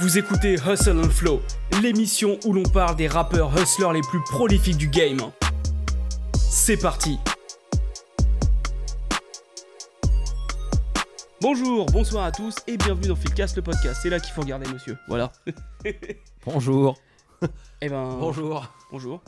Vous écoutez Hustle and Flow, l'émission où l'on parle des rappeurs hustlers les plus prolifiques du game. C'est parti Bonjour, bonsoir à tous et bienvenue dans Filcast le podcast. C'est là qu'il faut regarder, monsieur. Voilà. bonjour. Eh ben. Bonjour. Bonjour.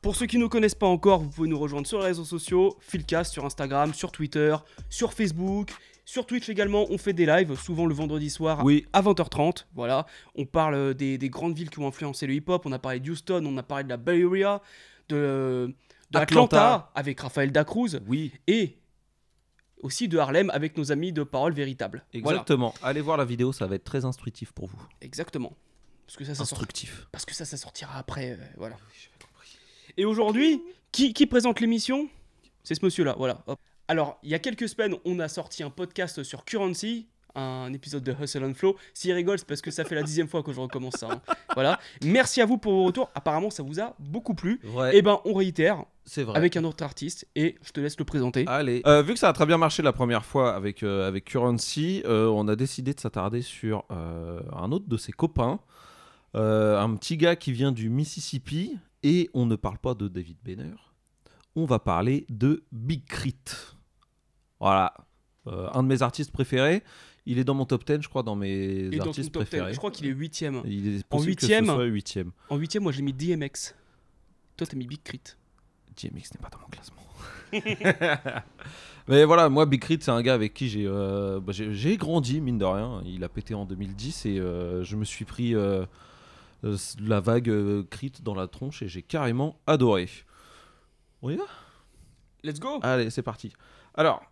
Pour ceux qui ne nous connaissent pas encore, vous pouvez nous rejoindre sur les réseaux sociaux, Filcast sur Instagram, sur Twitter, sur Facebook sur Twitch également, on fait des lives, souvent le vendredi soir oui. à 20h30. Voilà, on parle euh, des, grandes villes qui ont influencé le hip-hop. On a parlé de on a parlé de la Bay Area, de, avec Raphaël Dacruz. Oui. Et aussi de Harlem avec nos amis de Parole Véritable. Exactement. Allez voir la vidéo, ça va être très instructif pour vous. Exactement. Parce que ça, Instructif. Parce que ça, ça sortira après. Euh, voilà. Et aujourd'hui, qui, qui présente l'émission C'est ce monsieur-là. Voilà. Hop. Alors, il y a quelques semaines, on a sorti un podcast sur Currency, un épisode de Hustle and Flow. S'il rigole, c'est parce que ça fait la dixième fois que je recommence ça. Hein. Voilà. Merci à vous pour vos retours. Apparemment, ça vous a beaucoup plu. Et eh ben, on réitère. C'est vrai. Avec un autre artiste et je te laisse le présenter. Allez. Euh, vu que ça a très bien marché la première fois avec, euh, avec Currency, euh, on a décidé de s'attarder sur un autre de ses copains, un petit gars qui vient du Mississippi et on ne parle pas de David Benner. On va parler de Big Crit. Voilà. Euh, un de mes artistes préférés. Il est dans mon top 10, je crois, dans mes artistes préférés. Je crois qu'il est 8 Il en 8 En 8 moi j'ai mis DMX. Toi, t'as mis Big Crit. DMX n'est pas dans mon classement. Mais voilà, moi, Big Crit, c'est un gars avec qui j'ai euh, bah, grandi, mine de rien. Il a pété en 2010 et euh, je me suis pris la vague Crit dans la tronche et j'ai carrément adoré. On y va Let's go Allez, c'est parti. Alors,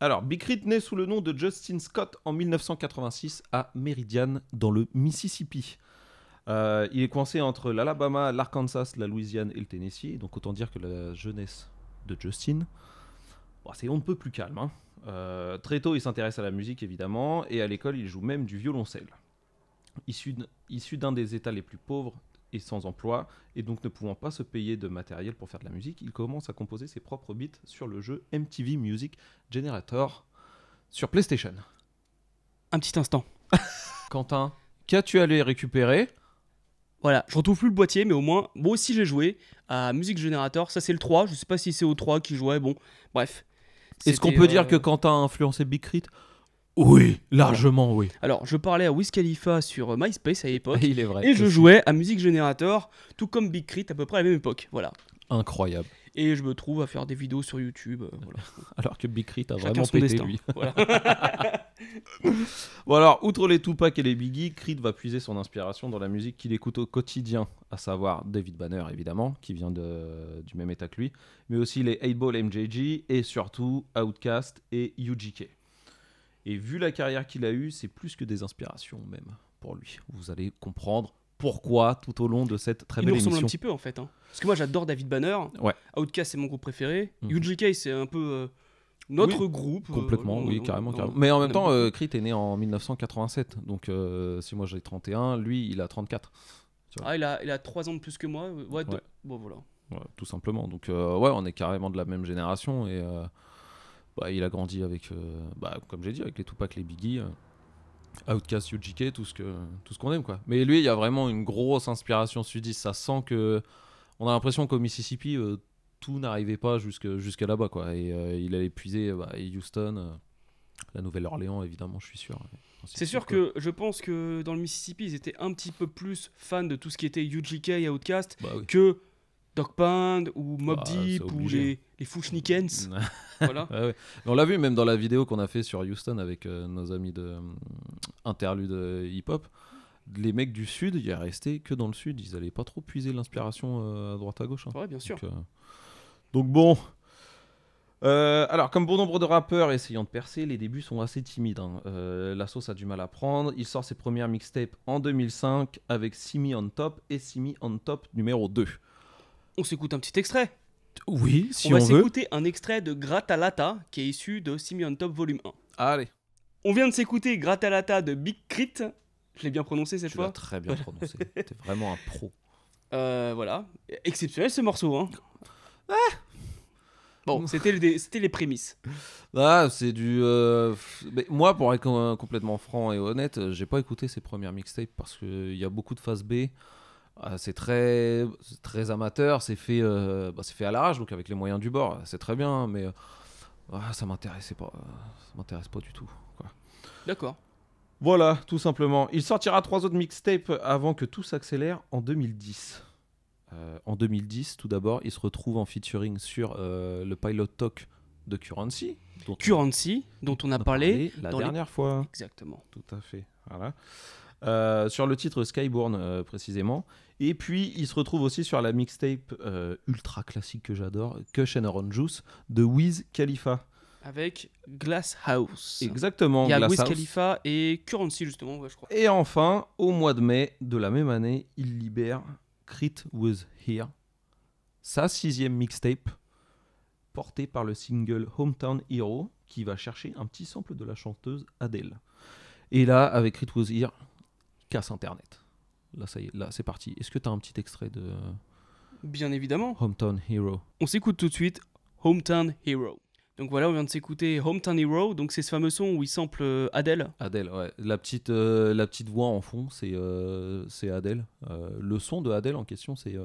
alors, Bikrit naît sous le nom de Justin Scott en 1986 à Meridian, dans le Mississippi. Euh, il est coincé entre l'Alabama, l'Arkansas, la Louisiane et le Tennessee. Donc autant dire que la jeunesse de Justin, c'est on ne peut plus calme. Hein. Euh, très tôt, il s'intéresse à la musique évidemment, et à l'école, il joue même du violoncelle. Issu d'un des États les plus pauvres et sans emploi, et donc ne pouvant pas se payer de matériel pour faire de la musique, il commence à composer ses propres beats sur le jeu MTV Music Generator sur PlayStation. Un petit instant. Quentin, qu'as-tu allé récupérer voilà, je retrouve plus le boîtier, mais au moins, moi aussi j'ai joué à Music Generator. Ça, c'est le 3. Je sais pas si c'est au 3 qui jouait. Bon, bref. Est-ce qu'on peut dire euh, que Quentin a influencé Big Crit oui, largement oui. Alors, je parlais à Wiz Khalifa sur euh, MySpace à l'époque. Il est vrai. Et je jouais à Music Generator, tout comme Big Crit à peu près à la même époque. Voilà. Incroyable. Et je me trouve à faire des vidéos sur YouTube. Euh, alors que Big Crit a vraiment pété destin. lui. Voilà. alors, outre les Tupac et les Biggie, Krit va puiser son inspiration dans la musique qu'il écoute au quotidien, à savoir David Banner évidemment, qui vient du même état que lui, mais aussi les 8 Ball MJG et surtout Outkast et UGK. Et vu la carrière qu'il a eue, c'est plus que des inspirations même pour lui. Vous allez comprendre pourquoi tout au long de cette très belle émission. Il ressemble un petit peu en fait. Hein. Parce que moi j'adore David Banner. Ouais. Outkast c'est mon groupe préféré. Mhm. UGK c'est un peu euh, notre groupe. Euh, Complètement, oui, carrément, Mais en même temps, euh, Crit est né en 1987. Donc si moi j'ai 31, lui il a 34. Ah, il a, il a 3 ans de plus que moi. Bon voilà. Ouais, tout simplement. Donc ouais, on est carrément de la même génération et il a grandi avec, euh, bah, comme j'ai dit, avec les Tupac, les Biggie. Euh, Outkast, UGK, tout ce que tout ce qu'on aime quoi. Mais lui, il y a vraiment une grosse inspiration sudiste. Ça sent que on a l'impression qu'au Mississippi, euh, tout n'arrivait pas jusque jusqu'à là-bas quoi. Et il a épuisé bah, Houston, la Nouvelle-Orléans évidemment, je suis sûr. C'est sûr que je pense que dans le Mississippi, ils étaient un petit peu plus fans de tout ce qui était UGK et Outcast bah que Doc ou Mob bah, Deep ou les, Fouchnikens. voilà. On l'a vu même dans la vidéo qu'on a fait sur Houston avec euh, nos amis de euh, Interlude euh, Hip-Hop. Les mecs du Sud, il y resté que dans le Sud. Ils n'allaient pas trop puiser l'inspiration à droite à gauche. Hein. bien sûr. Donc, bon. alors, comme bon nombre de rappeurs essayant de percer, les débuts sont assez timides. Hein. la sauce a du mal à prendre. Il sort ses premières mixtapes en 2005 avec Simi on Top et Simi on Top numéro 2 on s'écoute un petit extrait. Oui, si on, veut. On va s'écouter un extrait de Gratalata qui est issu de Simeon Top Volume 1. Allez. On vient de s'écouter Gratalata de Big Crit. Je l'ai bien prononcé cette fois. Très bien prononcé. T'es vraiment un pro. Euh, voilà. Exceptionnel ce morceau. Hein. Ah. Bon, c'était les prémices. Ah, c'est du. Euh, moi, pour être complètement franc et honnête, euh, j'ai pas écouté ces premières mixtapes parce qu'il y a beaucoup de phase B. Ah, c'est très, très amateur, c'est fait, euh, bah, fait à l'arrache, donc avec les moyens du bord, c'est très bien, mais euh, ah, ça m'intéressait pas, m'intéresse pas du tout. D'accord. Voilà, tout simplement. Il sortira trois autres mixtapes avant que tout s'accélère en 2010. Euh, en 2010, tout d'abord, il se retrouve en featuring sur le Pilot Talk de Currency. Currency, dont on a, parlé, la dernière fois. Exactement. Tout à fait. Voilà. sur le titre Skyborn précisément, et puis, il se retrouve aussi sur la mixtape euh, ultra classique que j'adore, Cush and Orange Juice, de Wiz Khalifa. Avec Glass House. Exactement. Il y a Wiz Khalifa et Currency, justement, je crois. Et enfin, au mois de mai de la même année, il libère Crit Was Here, sa sixième mixtape, portée par le single Hometown Hero, qui va chercher un petit sample de la chanteuse Adele. Et là, avec Crit Was Here, casse Internet. Là, c'est parti. Est-ce que tu as un petit extrait de. Euh, bien évidemment. Hometown Hero. On s'écoute tout de suite Hometown Hero. Donc voilà, on vient de s'écouter Hometown Hero. Donc c'est ce fameux son où il sample euh, Adèle Adèle ouais. La petite, euh, la petite voix en fond, c'est Adèle c'est le son de Adele en question, c'est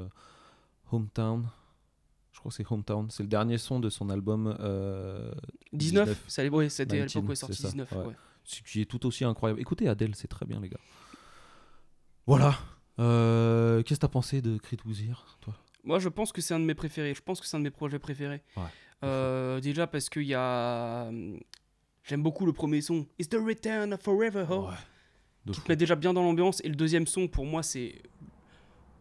Hometown. Je crois que c'est Hometown. C'est le dernier son de son album 19. 19. Ouais, c'était à l'époque est sorti 19. Ouais. Ce qui est tout aussi incroyable. Écoutez Adèle c'est très bien, les gars. Voilà. Euh, qu'est-ce que t'as pensé de Creed toi Moi, je pense que c'est un de mes préférés. Je pense que c'est un de mes projets préférés. Euh, déjà parce qu'il y a. Euh, j'aime beaucoup le premier son. It's the return of forever qui te met déjà bien dans l'ambiance. Et le deuxième son, pour moi, c'est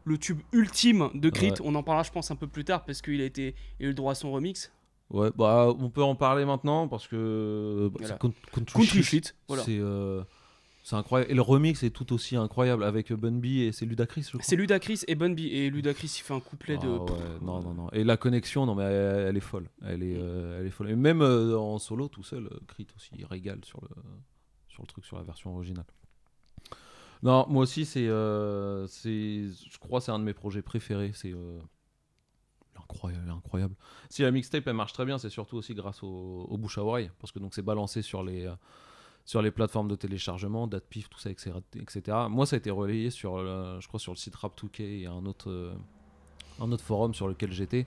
le tube ultime de Creed. On en parlera, je pense, un peu plus tard parce qu'il a été, eu le droit à son remix. Ouais, bah on peut en parler maintenant parce que bah, c'est C'est c'est incroyable. Et le remix est tout aussi incroyable avec Bunby et c'est Ludacris, C'est Ludacris et Bunby. Et Ludacris, il fait un couplet de. Ah non, non, non. Et la connexion, non, mais elle, est folle. Elle est, euh, elle est folle. Et même euh, en solo, tout seul, euh, Crit aussi, il régale sur le, sur le truc, sur la version originale. Non, moi aussi, c'est. Euh, je crois c'est un de mes projets préférés. C'est. Incroyable, incroyable. Si la mixtape elle marche très bien, c'est surtout aussi grâce au, au bouche à oreille, parce que donc c'est balancé sur les, sur les plateformes de téléchargement, DatPif, tout ça, etc., etc. Moi, ça a été relayé sur, le, euh, je crois, sur le site Rap2K et un autre, euh, un autre forum sur lequel j'étais.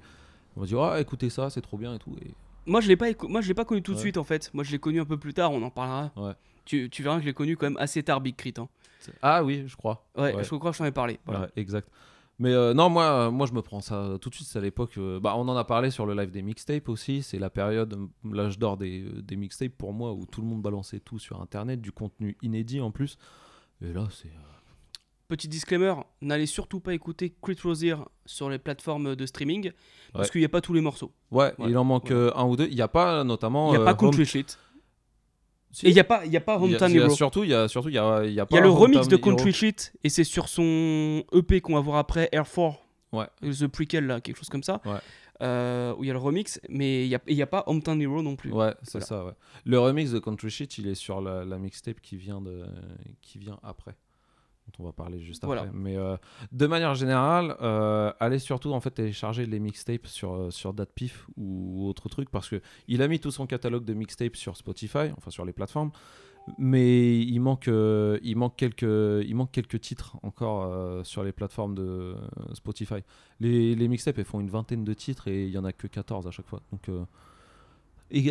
On m'a dit, ah, écoutez ça, c'est trop bien et tout. Moi, je l'ai pas, moi, je l'ai pas connu tout de suite en fait. Moi, je l'ai connu un peu plus tard. On en parlera. Tu, verras que je l'ai connu quand même assez tard, Big hein. Ah oui, je crois. Ouais, je crois que je ai parlé. Voilà. exact. Mais euh, non, moi, euh, moi, je me prends ça tout de suite. C'est à l'époque. Euh, bah, on en a parlé sur le live des mixtapes aussi. C'est la période, l'âge d'or des, des, mixtapes pour moi, où tout le monde balançait tout sur Internet, du contenu inédit en plus. Et là, c'est. Petit disclaimer n'allez surtout pas écouter Crit Rosier sur les plateformes de streaming, parce qu'il n'y a pas tous les morceaux. Ouais, il en manque un ou deux. Il n'y a pas notamment. Il n'y a pas Country Shit. Et il n'y a pas, y a pas Hometown Hero. Surtout, il y a, surtout, y y a y a le remix de Country Shit, et c'est sur son EP qu'on va voir après, Air 4. The Prequel, là, quelque chose comme ça. Euh, où il y a le remix, mais il n'y a, y a, pas Hometown Hero non plus. Ouais, c'est ça, Le remix de Country Shit, il est sur la, la mixtape qui qui vient après on va parler juste après. Mais euh, de manière générale, euh, allez surtout en fait télécharger les mixtapes sur euh, sur Datpif ou autre truc parce que il a mis tout son catalogue de mixtapes sur Spotify, enfin sur les plateformes, mais il manque il manque quelques il manque quelques titres encore sur les plateformes de Spotify. Les, les mixtapes font une vingtaine de titres et il n'y en a que 14 à chaque fois. Donc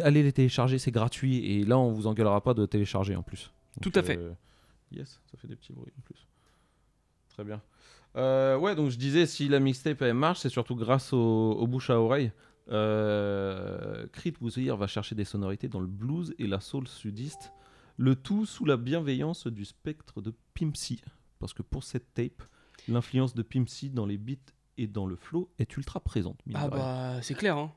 allez les télécharger, c'est gratuit et là on ne vous engueulera pas de télécharger en plus. Tout à fait. Yes, ça fait des petits bruits en plus. Très bien. Euh, ouais, donc je disais, si la mixtape elle marche, c'est surtout grâce au, bouche à oreille. Euh, vous va chercher des sonorités dans le blues et la soul sudiste, le tout sous la bienveillance du spectre de Pimpsy. Parce que pour cette tape, l'influence de Pimpsy dans les beats et dans le flow est ultra présente. Ah bah c'est clair. Hein.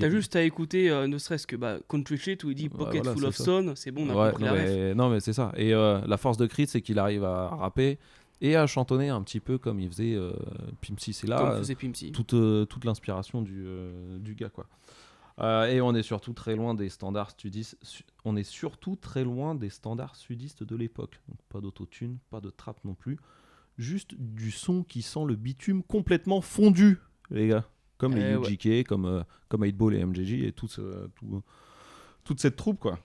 T'as juste à écouter, euh, ne serait-ce que bah, Country Shit où il dit Pocket Full of Sun, c'est bon, on a compris non, la mais... Non mais c'est ça. Et euh, la force de Creed, c'est qu'il arrive à rapper et à chantonner un petit peu comme il faisait euh, Pimpsy. C'est là toute, toute l'inspiration du, du, gars quoi. et on est surtout très loin des standards sudistes. on est surtout très loin des standards sudistes de l'époque. Pas d'autotune, pas de trap non plus juste du son qui sent le bitume complètement fondu, les gars. Comme les eh UGK, comme, euh, comme et MJJ et tout toute cette troupe, quoi.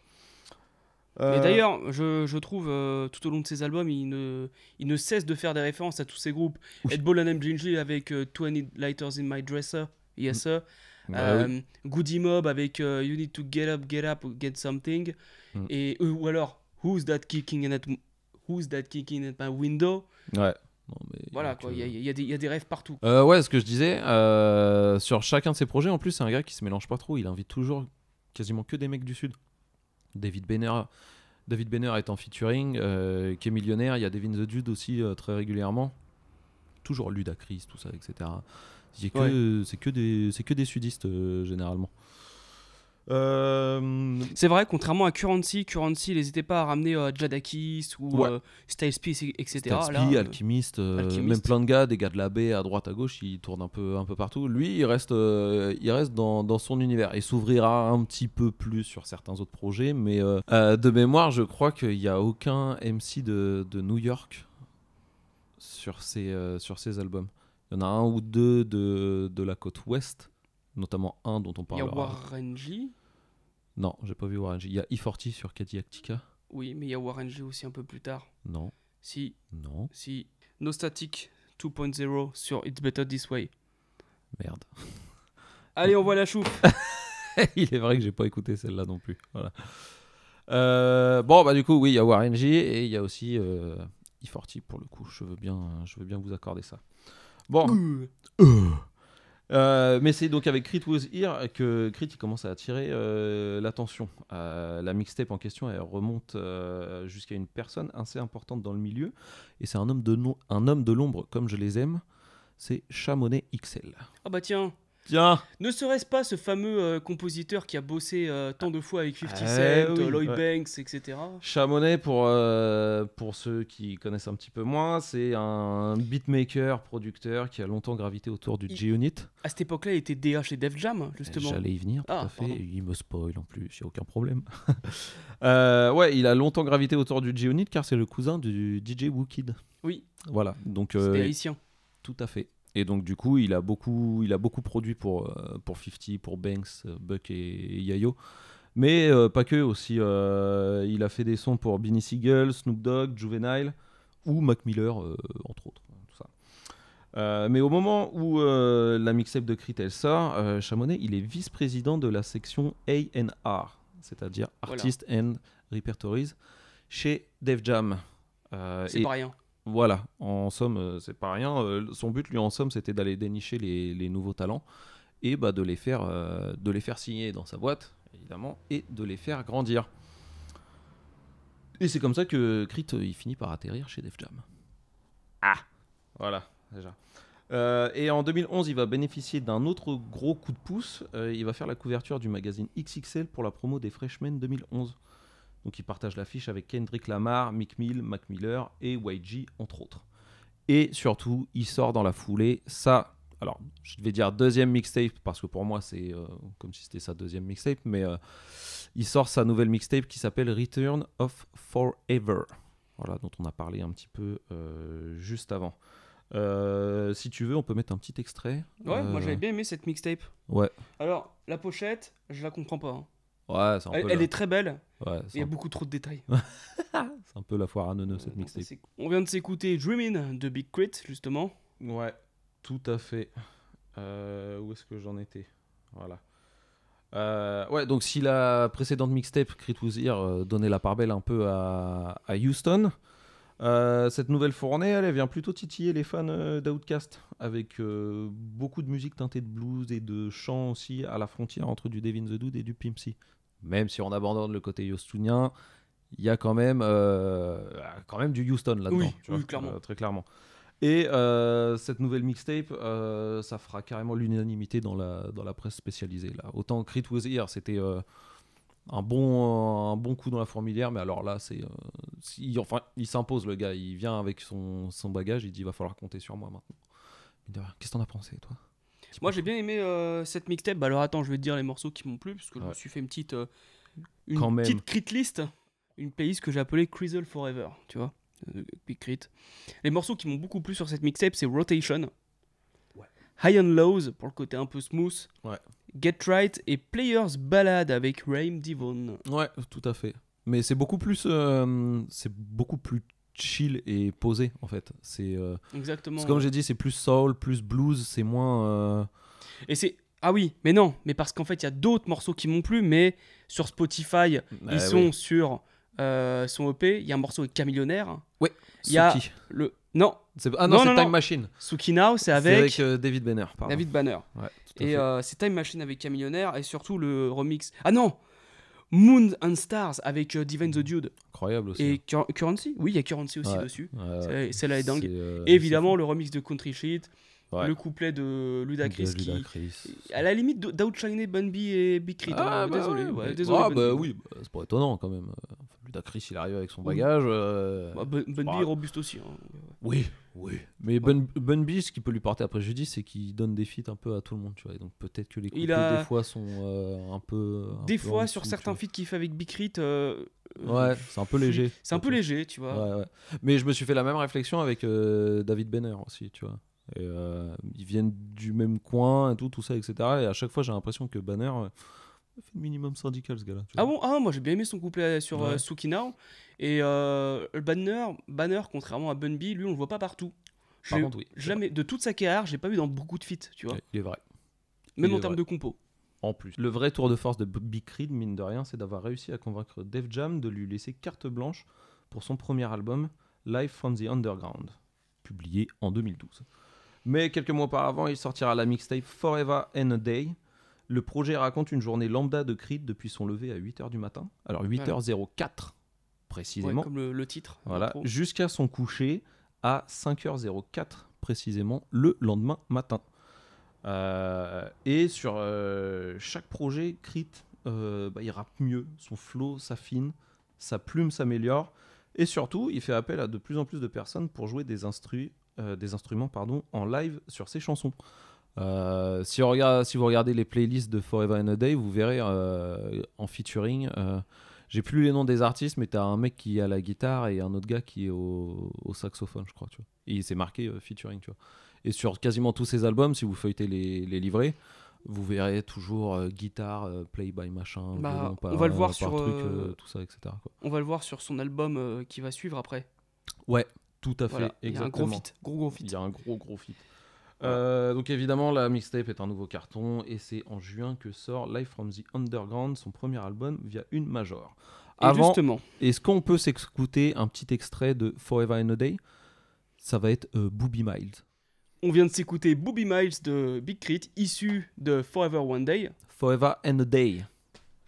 Et euh, d'ailleurs, je, je, trouve euh, tout au long de ses albums, il ne, il ne cesse de faire des références à tous ces groupes. Eightball Ball and MJJ avec 20 Lighters in My Dresser, Yes Sir. Mm. Bah Goody Mob avec You Need to Get Up, Get Up, Get Something. Mm. Et, ou alors Who's That Kicking at Who's That Kicking at My Window Ouais. voilà, il y, a des rêves partout. Euh, ouais, ce que je disais, euh, sur chacun de ses projets, en plus, c'est un gars qui se mélange pas trop. Il invite toujours quasiment que des mecs du Sud. David Benner, David Benner est en featuring, euh, qui est millionnaire. Il y a Devin the Dude aussi euh, très régulièrement. Toujours Ludacris, tout ça, etc. C'est que des sudistes généralement. Euh, C'est vrai, contrairement à Currency, Currency n'hésitait pas à ramener euh, Jadakis ou ouais. Euh, etc. Alchimiste, même plein de gars, des gars de la baie à droite, à gauche, ils tournent un peu, un peu partout. Lui, il reste, il reste dans, son univers et s'ouvrira un petit peu plus sur certains autres projets, mais de mémoire, je crois qu'il n'y a aucun MC de, New York sur ses, sur albums. Il y en a un ou deux de, la côte ouest notamment un dont on parle. Il y a non, j'ai pas vu Warren Il y a E40 sur Cadillac Oui, mais il y a Warren aussi un peu plus tard. Non. Si. Non. Si. No Static 2.0 sur It's Better This Way. Merde. Allez, on voit la choupe. il est vrai que j'ai pas écouté celle-là non plus. Voilà. Euh, bon, bah du coup, oui, il y a Warren et il y a aussi E40 euh, e pour le coup. Je veux bien, je veux bien vous accorder ça. Bon. Mmh. Euh. Euh, mais c'est donc avec Crit Was Here que Crit commence à attirer euh, l'attention. Euh, la mixtape en question elle remonte jusqu'à une personne assez importante dans le milieu et c'est un homme de un homme de l'ombre comme je les aime, c'est Chamonix XL. Ah oh bah tiens. Ne serait-ce pas ce fameux euh, compositeur qui a bossé euh, tant de fois avec 57, ah, eh Cent, Lloyd Banks, etc. Chamonet pour, euh, pour ceux qui connaissent un petit peu moins, c'est un beatmaker, producteur qui a longtemps gravité autour du il... G-Unit. À cette époque-là, il était DH chez Def Jam, eh, justement. J'allais y venir, tout ah, à fait. il me spoil en plus, j'ai aucun problème. ouais, il a longtemps gravité autour du G-Unit car c'est le cousin du DJ Wookid. Oui. Voilà. Donc. haïtien. Tout à fait. Et donc, du coup, il a beaucoup, il a beaucoup produit pour, euh, pour 50, pour Banks, euh, Buck et, Yayo. Mais euh, pas que, aussi, il a fait des sons pour Benny Siegel, Snoop Dogg, Juvenile ou Mac Miller, entre autres. Hein, tout ça. mais au moment où la mix-up de Critel sort, Chamonet, il est vice-président de la section A&R, c'est-à-dire Artist and Repertories, chez Def Jam. C'est pas rien. Voilà, en somme, euh, c'est pas rien. Euh, son but, lui, en somme, c'était d'aller dénicher les, nouveaux talents et bah, de, les faire, euh, de les faire signer dans sa boîte, évidemment, et de les faire grandir. Et c'est comme ça que Crit il finit par atterrir chez Def Jam. Ah Voilà, déjà. et en 2011, il va bénéficier d'un autre gros coup de pouce. il va faire la couverture du magazine XXL pour la promo des Freshmen 2011. Donc il partage l'affiche avec Kendrick Lamar, Mick Mill, Mac Miller et YG, entre autres. Et surtout, il sort dans la foulée ça. Alors, je vais dire deuxième mixtape parce que pour moi, c'est euh, comme si c'était sa deuxième mixtape, mais euh, il sort sa nouvelle mixtape qui s'appelle Return of Forever. Voilà, dont on a parlé un petit peu euh, juste avant. si tu veux, on peut mettre un petit extrait. Ouais, moi j'avais bien aimé cette mixtape. Ouais. Alors, la pochette, je la comprends pas. Hein elle, est très belle. il y a beaucoup trop de détails. c'est un peu la foire à nono, cette mixtape. On vient de s'écouter Dreamin' de Big Crit, justement. Ouais, tout à fait. Euh, où est-ce que j'en étais Voilà. Euh, ouais, donc si la précédente mixtape, Crit Wazir, euh, donnait la part belle un peu à, Houston, cette nouvelle fournée, elle, vient plutôt titiller les fans d'Outcast, avec beaucoup de musique teintée de blues et de chants aussi à la frontière entre du Devin the Dude et du Pimpsy même si on abandonne le côté Houstonien, il y a quand même, euh, quand même du Houston là-dedans. clairement. Euh, très clairement. Et euh, cette nouvelle mixtape, ça fera carrément l'unanimité dans la, dans la presse spécialisée. Là. Autant Crit Was Here, c'était un, bon, un bon coup dans la fourmilière, mais alors là, c'est, il, enfin, il s'impose le gars. Il vient avec son, son bagage, il dit il va falloir compter sur moi maintenant. Qu'est-ce que t'en as pensé, toi moi, j'ai bien aimé euh, cette mixtape. Bah, alors, attends, je vais te dire les morceaux qui m'ont plu, parce que je me suis fait une petite, euh, une petite crit list, une playlist que j'ai appelée Crizzle Forever, tu vois, euh, Les morceaux qui m'ont beaucoup plu sur cette mixtape, c'est Rotation, High and Lows pour le côté un peu smooth, Get Right et Players Ballade avec Raim Devon. Ouais, tout à fait. Mais c'est beaucoup plus, c'est beaucoup plus chill et posé en fait. C'est euh, exactement. Comme j'ai dit, c'est plus soul, plus blues, c'est moins. Euh, et c'est ah oui, mais non, mais parce qu'en fait il y a d'autres morceaux qui m'ont plu, mais sur Spotify bah ils sont sur euh, son EP. Il y a un morceau avec Camillionnaire. Oui. Il y a le non. Ah non, c'est Time Machine. Suki Now, c'est avec, David Banner. David Banner. et c'est Time Machine avec Camillionnaire et surtout le remix. Ah non, Moon and Stars avec euh, Divine the Dude. Incroyable aussi. Et hein. Cur Currency Oui, il y a Currency aussi dessus. Ouais, Celle-là est dingue. Euh, Évidemment, le remix de Country Shit. Le couplet de Ludacris, à la limite, d'outshiner Bunby et Big Ah, euh, bah désolé, désolé. Ah, bah oui, bah, c'est pas étonnant quand même. Ludacris, il arrive avec son bagage. Euh, Bunby bah, est robuste aussi. Hein. Oui, oui. Mais Bun Bunby, ce qui peut lui porter à préjudice, c'est qu'il donne des feats un peu à tout le monde, tu vois. donc peut-être que les couplets, des fois, sont euh, un peu. des fois, sur certains feats qu'il fait avec Big Ouais, c'est un peu léger. C'est un peu léger, tu vois. Mais je me suis fait la même réflexion avec David Benner aussi, tu vois. Et, euh, ils viennent du même coin et tout, tout ça, etc. Et à chaque fois, j'ai l'impression que Banner euh, fait le minimum syndical, ce gars-là. Ah bon Ah, moi j'ai bien aimé son couplet euh, sur Sukina euh, Et Banner, Banner, contrairement à Bunby, lui, on le voit pas partout. jamais, de toute sa carrière, j'ai pas vu dans beaucoup de feats, tu vois. il est vrai. Même en termes de compo. En plus. Le vrai tour de force de Big Creed, mine de rien, c'est d'avoir réussi à convaincre Def Jam de lui laisser carte blanche pour son premier album, Life from the Underground, publié en 2012. Mais quelques mois auparavant, il sortira la mixtape Forever and a Day. Le projet raconte une journée lambda de Creed depuis son lever à 8h du matin. Alors 8h04 précisément. comme le, titre. Voilà, jusqu'à son coucher à 5h04 précisément le lendemain matin. Euh, et sur euh, chaque projet, Creed, euh, bah, il rappe mieux, son flow s'affine, sa plume s'améliore. Et surtout, il fait appel à de plus en plus de personnes pour jouer des instruments euh, des instruments pardon, en live sur ses chansons. Euh, si, on regarde, si, vous regardez les playlists de Forever and a Day, vous verrez euh, en featuring. j'ai plus les noms des artistes, mais t'as un mec qui a la guitare et un autre gars qui est au, saxophone, je crois. Tu vois. Et il s'est marqué featuring, tu vois. Et sur quasiment tous ses albums, si vous feuilletez les, livrets, vous verrez toujours guitare, play by machin, bah, on va le voir sur tout ça, On va le voir sur son album qui va suivre après. Ouais, tout à fait, exactement. Il y a un gros fit. Gros, fit. Il y a un gros, gros fit. Euh, donc évidemment, la mixtape est un nouveau carton et c'est en juin que sort Life from the Underground, son premier album via une major. Justement. est-ce qu'on peut s'écouter un petit extrait de Forever and a Day Ça va être euh, Booby Miles. On vient de s'écouter Booby Miles de Big Crit, issu de Forever One Day. Forever and a Day.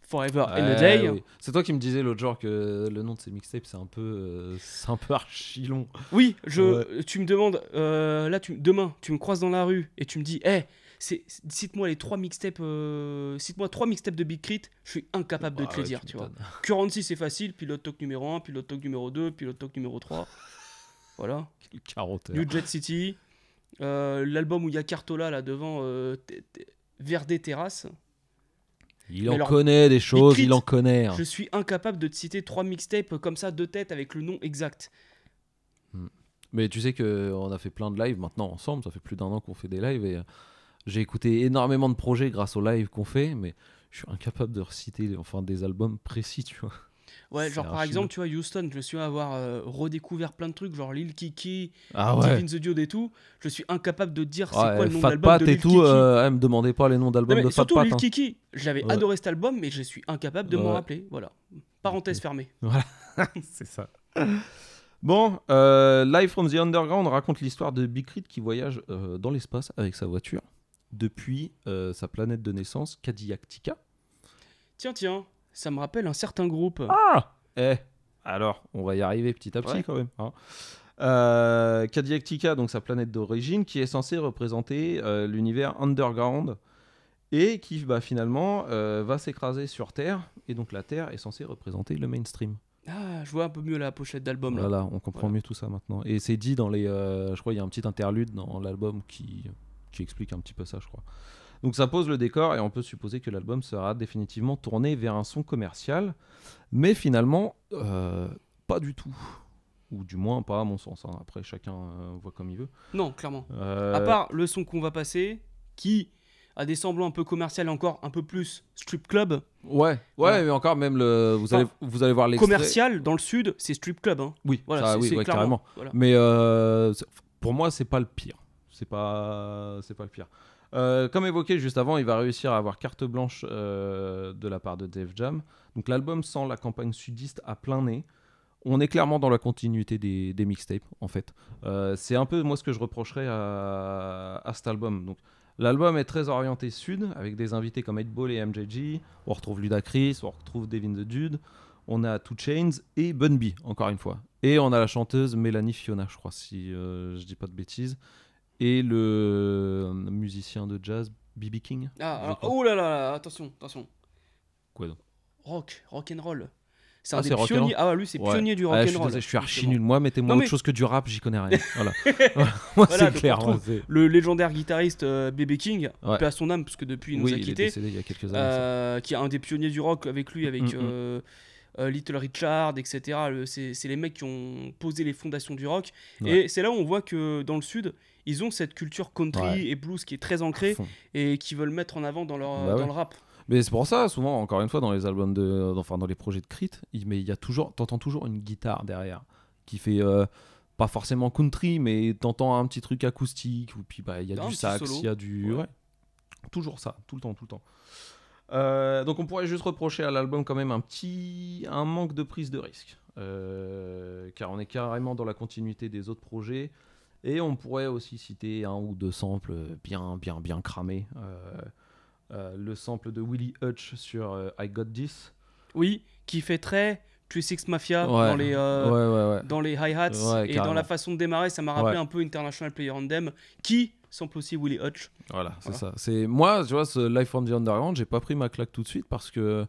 Forever Day. C'est toi qui me disais l'autre jour que le nom de ces mixtapes, c'est un peu, euh, c'est un peu archi long. Oui, je, tu me demandes, euh, là, tu, demain, tu me croises dans la rue et tu me dis, eh hey, cite-moi les trois mixtapes, euh, cite-moi trois mixtapes de Big Crit, je suis incapable de te bah les dire, tu, vois. 46 c'est facile, pilote talk numéro 1, pilote talk numéro 2, pilote talk numéro 3. voilà. New Jet City, l'album où il y a Cartola là devant Verde Terrasse. Il en connaît des choses, il en connaît. Je suis incapable de te citer trois mixtapes comme ça de tête avec le nom exact. Hmm. Mais tu sais qu'on euh, a fait plein de lives maintenant ensemble, ça fait plus d'un an qu'on fait des lives et euh, j'ai écouté énormément de projets grâce aux lives qu'on fait, mais je suis incapable de reciter enfin, des albums précis, tu vois. Ouais, genre par exemple, tu vois, Houston, je suis à avoir euh, redécouvert plein de trucs, genre Lil Kiki, ah Divine the Dude et tout. Je suis incapable de dire c'est quoi le nom de et Lil tout, Kiki. elle euh, me demandait pas les noms d'albums de Fat Pat. Surtout Lil hein. Kiki, j'avais adoré cet album, mais je suis incapable de m'en rappeler. Voilà. Parenthèse fermée. Voilà, c'est ça. Bon, euh, Live from the Underground raconte l'histoire de Big Creed qui voyage euh, dans l'espace avec sa voiture depuis sa planète de naissance, Cadillac Tiens, tiens ça me rappelle un certain groupe. Ah Eh Alors, on va y arriver petit à petit quand même. Hein. Euh, donc sa planète d'origine, qui est censée représenter euh, l'univers underground et qui bah, finalement euh, va s'écraser sur Terre. Et donc la Terre est censée représenter le mainstream. Ah, je vois un peu mieux la pochette d'album. Là. Voilà, on comprend mieux tout ça maintenant. Et c'est dit dans les. je crois qu'il y a un petit interlude dans l'album qui, qui explique un petit peu ça, je crois. Donc ça pose le décor et on peut supposer que l'album sera définitivement tourné vers un son commercial, mais finalement, euh, pas du tout. Ou du moins, pas à mon sens. Hein. Après, chacun euh, voit comme il veut. Non, clairement. Euh, à part le son qu'on va passer, qui a des semblants un peu commercial encore un peu plus strip club. Ouais, ouais, mais encore même le vous allez vous allez voir les commercial dans le sud, c'est strip club hein. Oui, voilà, ça, oui, clairement. Mais pour moi, c'est pas le pire. C'est pas c'est pas le pire. Euh, comme évoqué juste avant, il va réussir à avoir carte blanche euh, de la part de Dave Jam. Donc l'album sent la campagne sudiste à plein nez. On est clairement dans la continuité des, mixtapes, en fait. Euh, c'est un peu moi ce que je reprocherais à, cet album. Donc l'album est très orienté sud, avec des invités comme 8 Ball et MJG. On retrouve Ludacris, on retrouve Devin the Dude. On a Two Chains et Bun B, encore une fois. Et on a la chanteuse Mélanie Fiona, je crois, si je dis pas de bêtises, et le euh, musicien de jazz BB King. Ah, oh là là, attention, attention. Quoi donc Rock, rock and roll. C'est ah, un des pionniers. Ah, lui, c'est pionnier du ah, rock and je je suis archi nul. Moi, mettez-moi autre chose que du rap, j'y connais rien. Voilà. Moi, c'est clair. Le légendaire guitariste BB euh, King, un peu à son âme, parce que depuis, il nous a quitté. Il y a quelques années. Euh, qui est un des pionniers du rock avec lui, avec. Mm, mm. Little Richard, etc. c'est les mecs qui ont posé les fondations du rock. Et c'est là où on voit que dans le sud, ils ont cette culture country et blues qui est très ancrée et qui veulent mettre en avant dans, leur, bah dans le rap. Mais c'est pour ça, souvent, encore une fois, dans les albums de, enfin dans les projets de Crit, il, mais il y a toujours, t'entends toujours une guitare derrière qui fait euh, pas forcément country, mais t'entends un petit truc acoustique ou puis bah il y a bah, du sax, il y a du, ouais. toujours ça, tout le temps, tout le temps. Euh, donc on pourrait juste reprocher à l'album quand même un petit un manque de prise de risque, euh, car on est carrément dans la continuité des autres projets. Et on pourrait aussi citer un ou deux samples bien, bien, bien cramés. Euh, euh, le sample de Willie Hutch sur euh, I Got This. Oui, qui fait très Three Six Mafia dans les, dans les hi-hats et dans la façon de démarrer, ça m'a rappelé un peu International Player Random, qui sample aussi Willie Hutch. Voilà, c'est ça. C'est moi, tu vois, ce Life on the Underground, j'ai pas pris ma claque tout de suite parce que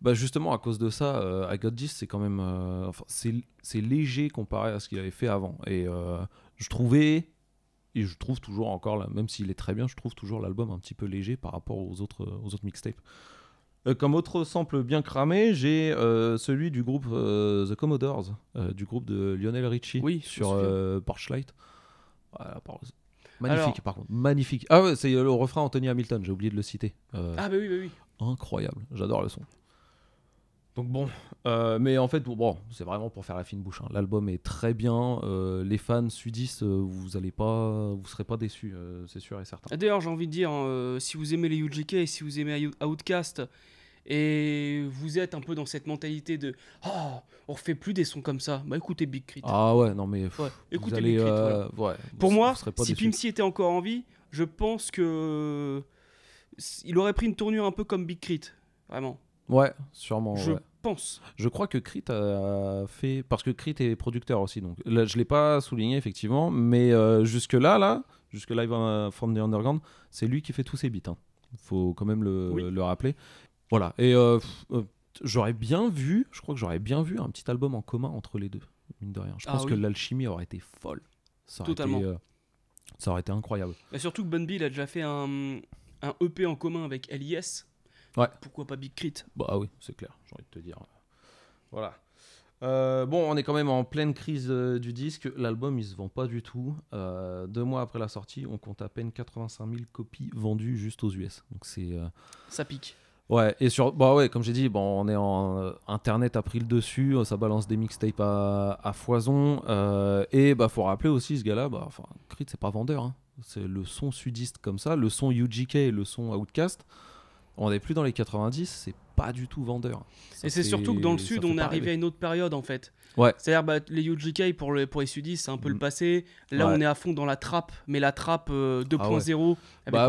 bah justement à cause de ça, I Got This, c'est quand même c'est léger comparé à ce qu'il avait fait avant et je trouvais, et je trouve toujours encore, même s'il est très bien, je trouve toujours l'album un petit peu léger par rapport aux autres, euh, aux autres mixtapes. Euh, comme autre sample bien cramé, j'ai euh, celui du groupe The Commodores, du groupe de Lionel Richie oui, sur Porchlight. Magnifique, pardon par contre. Magnifique. Ah ouais, c'est le refrain Anthony Hamilton, j'ai oublié de le citer. ah, bah oui, bah oui. Incroyable, j'adore le son. Donc bon, euh, mais en fait, bon, c'est vraiment pour faire la fine bouche. Hein. L'album est très bien. Euh, les fans sudistes, euh, vous allez pas, vous serez pas déçus, c'est sûr et certain. D'ailleurs, j'ai envie de dire, hein, si vous aimez les UGK, si vous aimez Outcast, et vous êtes un peu dans cette mentalité de oh, on refait plus des sons comme ça. Bah écoutez Big Crit. Ah ouais, non mais écoutez Big Ouais, pour moi, si Pimsy était encore en vie, je pense que il aurait pris une tournure un peu comme Big Crit, vraiment. Ouais, sûrement pense. Je crois que Crit a fait. Parce que Crit est producteur aussi, donc. je ne l'ai pas souligné, effectivement, mais euh, jusque-là, là, jusque là Live from the Underground, c'est lui qui fait tous ses beats. Il hein. faut quand même le, le rappeler. Voilà. Et euh, euh, j'aurais bien vu, je crois que j'aurais bien vu un petit album en commun entre les deux, mine de rien. Je ah pense que l'alchimie aurait été folle. Ça Totalement. ça aurait été incroyable. Et bah, surtout que Bunby, il a déjà fait un, un EP en commun avec LIS pourquoi pas Big Crit Bah oui, c'est clair, j'ai envie de te dire. Voilà. Euh, bon, on est quand même en pleine crise euh, du disque. L'album, il se vend pas du tout. Euh, deux mois après la sortie, on compte à peine 85 000 copies vendues juste aux US. Donc c'est. Ça pique. Ouais, et sur. Bah ouais, comme j'ai dit, bon, on est en. Internet a pris le dessus, ça balance des mixtapes à, à foison. et bah, faut rappeler aussi, ce gars-là, bah, enfin, Creed, c'est pas vendeur. Hein. C'est le son sudiste comme ça, le son UGK et le son Outcast on n'est plus dans les 90, c'est pas du tout vendeur. et c'est surtout que dans le sud, on est arrivé à une autre période en fait. Ouais. C'est-à-dire bah, les UGK pour, le, pour les sudistes, c'est un peu le mm. passé. Là, on est à fond dans la trappe, mais la trappe 2.0 euh, ah avec bah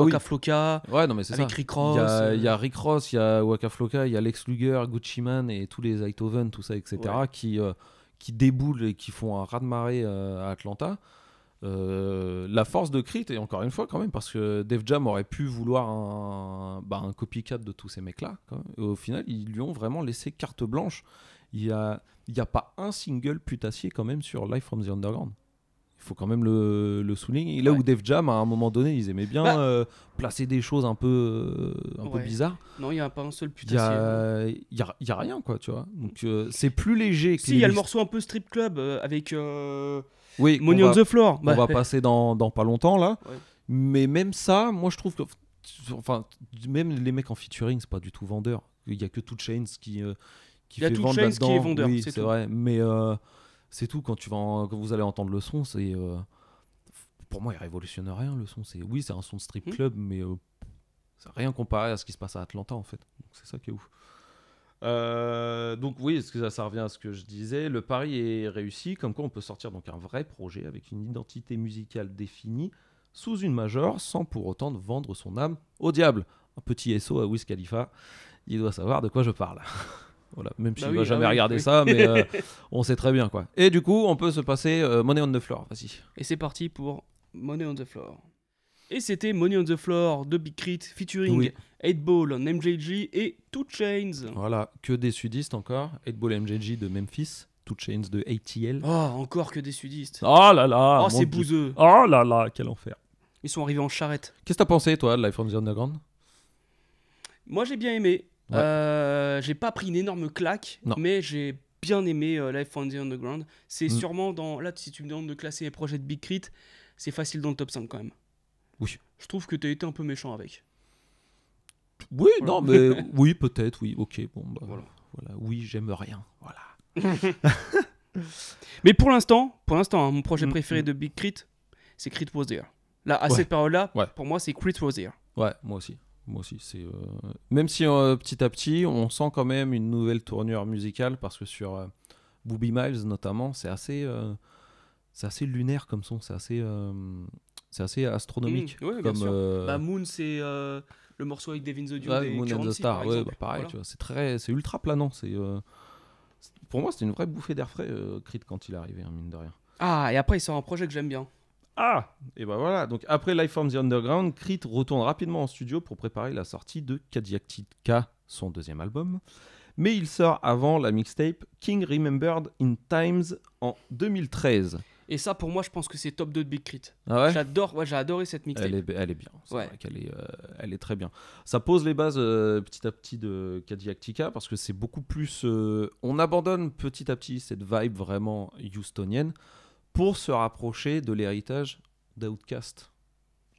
avec Rick Ross. Il y, a, euh. y a Rick Ross, il y a Waka il y a Lex Luger, Gucci Man et tous les Eithoven, tout ça, etc. qui euh, qui déboulent et qui font un raz de marée à Atlanta. Euh, la force de Crit, et encore une fois, quand même, parce que Def Jam aurait pu vouloir un, bah, un copycat de tous ces mecs-là. au final, ils lui ont vraiment laissé carte blanche. Il n'y a, il y a pas un single putassier, quand même, sur Life from the Underground. Il faut quand même le, souligner. là où Def Jam, à un moment donné, ils aimaient bien bah. euh, placer des choses un peu, euh, un peu bizarres. Non, il n'y a pas un seul putassier. Il n'y a, y y a, rien, quoi, tu vois. Donc, c'est plus léger. si, il y a le morceau un peu strip club avec. Oui, on, va, the on va passer dans, dans, pas longtemps là. Mais même ça, moi je trouve que. Enfin, même les mecs en featuring, c'est pas du tout vendeur. Il y a que Two Chains qui. Euh, qui Il y a fait qui est vendeur. Oui, c'est vrai. Mais euh, c'est tout. Quand, tu vas quand vous allez entendre le son, c'est. Euh, pour moi, il révolutionne rien le son. C'est oui, c'est un son de strip hmm. club, mais euh, c'est rien comparé à ce qui se passe à Atlanta en fait. C'est ça qui est ouf. Euh, donc oui, ça, ça revient à ce que je disais. Le pari est réussi, comme quoi on peut sortir donc un vrai projet avec une identité musicale définie sous une majeure sans pour autant vendre son âme au diable. Un petit SO à Wiz Khalifa, il doit savoir de quoi je parle. voilà, même bah s'il ne va ah jamais regarder ça, mais euh, on sait très bien quoi. Et du coup, on peut se passer euh, Money on the Floor, vas Et c'est parti pour Money on the Floor. Et c'était Money on the Floor de Big Crit featuring 8-Ball, MJG et Two Chains. Voilà, que des sudistes encore. 8-Ball, MJG de Memphis. Two Chains de ATL. Oh, ah, encore que des sudistes. Oh là là. Oh, c'est bouseux. Oh là là, quel enfer. Ils sont arrivés en charrette. Qu'est-ce que t'as pensé, toi, de Life on the Underground Moi, j'ai bien aimé. Euh, j'ai pas pris une énorme claque, mais j'ai bien aimé euh, Life on the Underground. C'est mm. sûrement dans. Là, si tu me demandes de classer les projets de Big Crit, c'est facile dans le top 5 quand même. Je trouve que tu as été un peu méchant avec. Oui, non, mais oui, peut-être, oui, ok, bon, bah, voilà. Oui, j'aime rien, voilà. mais pour l'instant, pour l'instant, hein, mon projet mm, préféré mm. de Big Crit, c'est Crit Was Là, à cette parole là pour moi, c'est Crit Was Ouais, moi aussi. Moi aussi, c'est. Euh, même si euh, petit à petit, on sent quand même une nouvelle tournure musicale parce que sur euh, Booby Miles notamment, c'est assez, c'est assez lunaire comme son, c'est assez c'est assez astronomique. Mm, comme, euh, bah, Moon, c'est euh, le morceau avec Devin the Moon and the Star, bah, pareil, c'est très, c'est ultra planant. C'est, euh, pour moi, c'était une vraie bouffée d'air frais, Creed, quand il est arrivé, en hein, mine de rien. Ah, et après, il sort un projet que j'aime bien. Ah, et ben voilà. Donc après Life from the Underground, Creed retourne rapidement en studio pour préparer la sortie de Cadillac son deuxième album. Mais il sort avant la mixtape King Remembered in Times en 2013. Et ça, pour moi, je pense que c'est top 2 de Big Crit. Ah J'adore, j'ai adoré cette mixtape. Elle est, elle est bien, euh, elle, est, très bien. Ça pose les bases euh, petit à petit de Kadiaktika parce que c'est beaucoup plus. Euh, on abandonne petit à petit cette vibe vraiment houstonienne pour se rapprocher de l'héritage d'Outcast.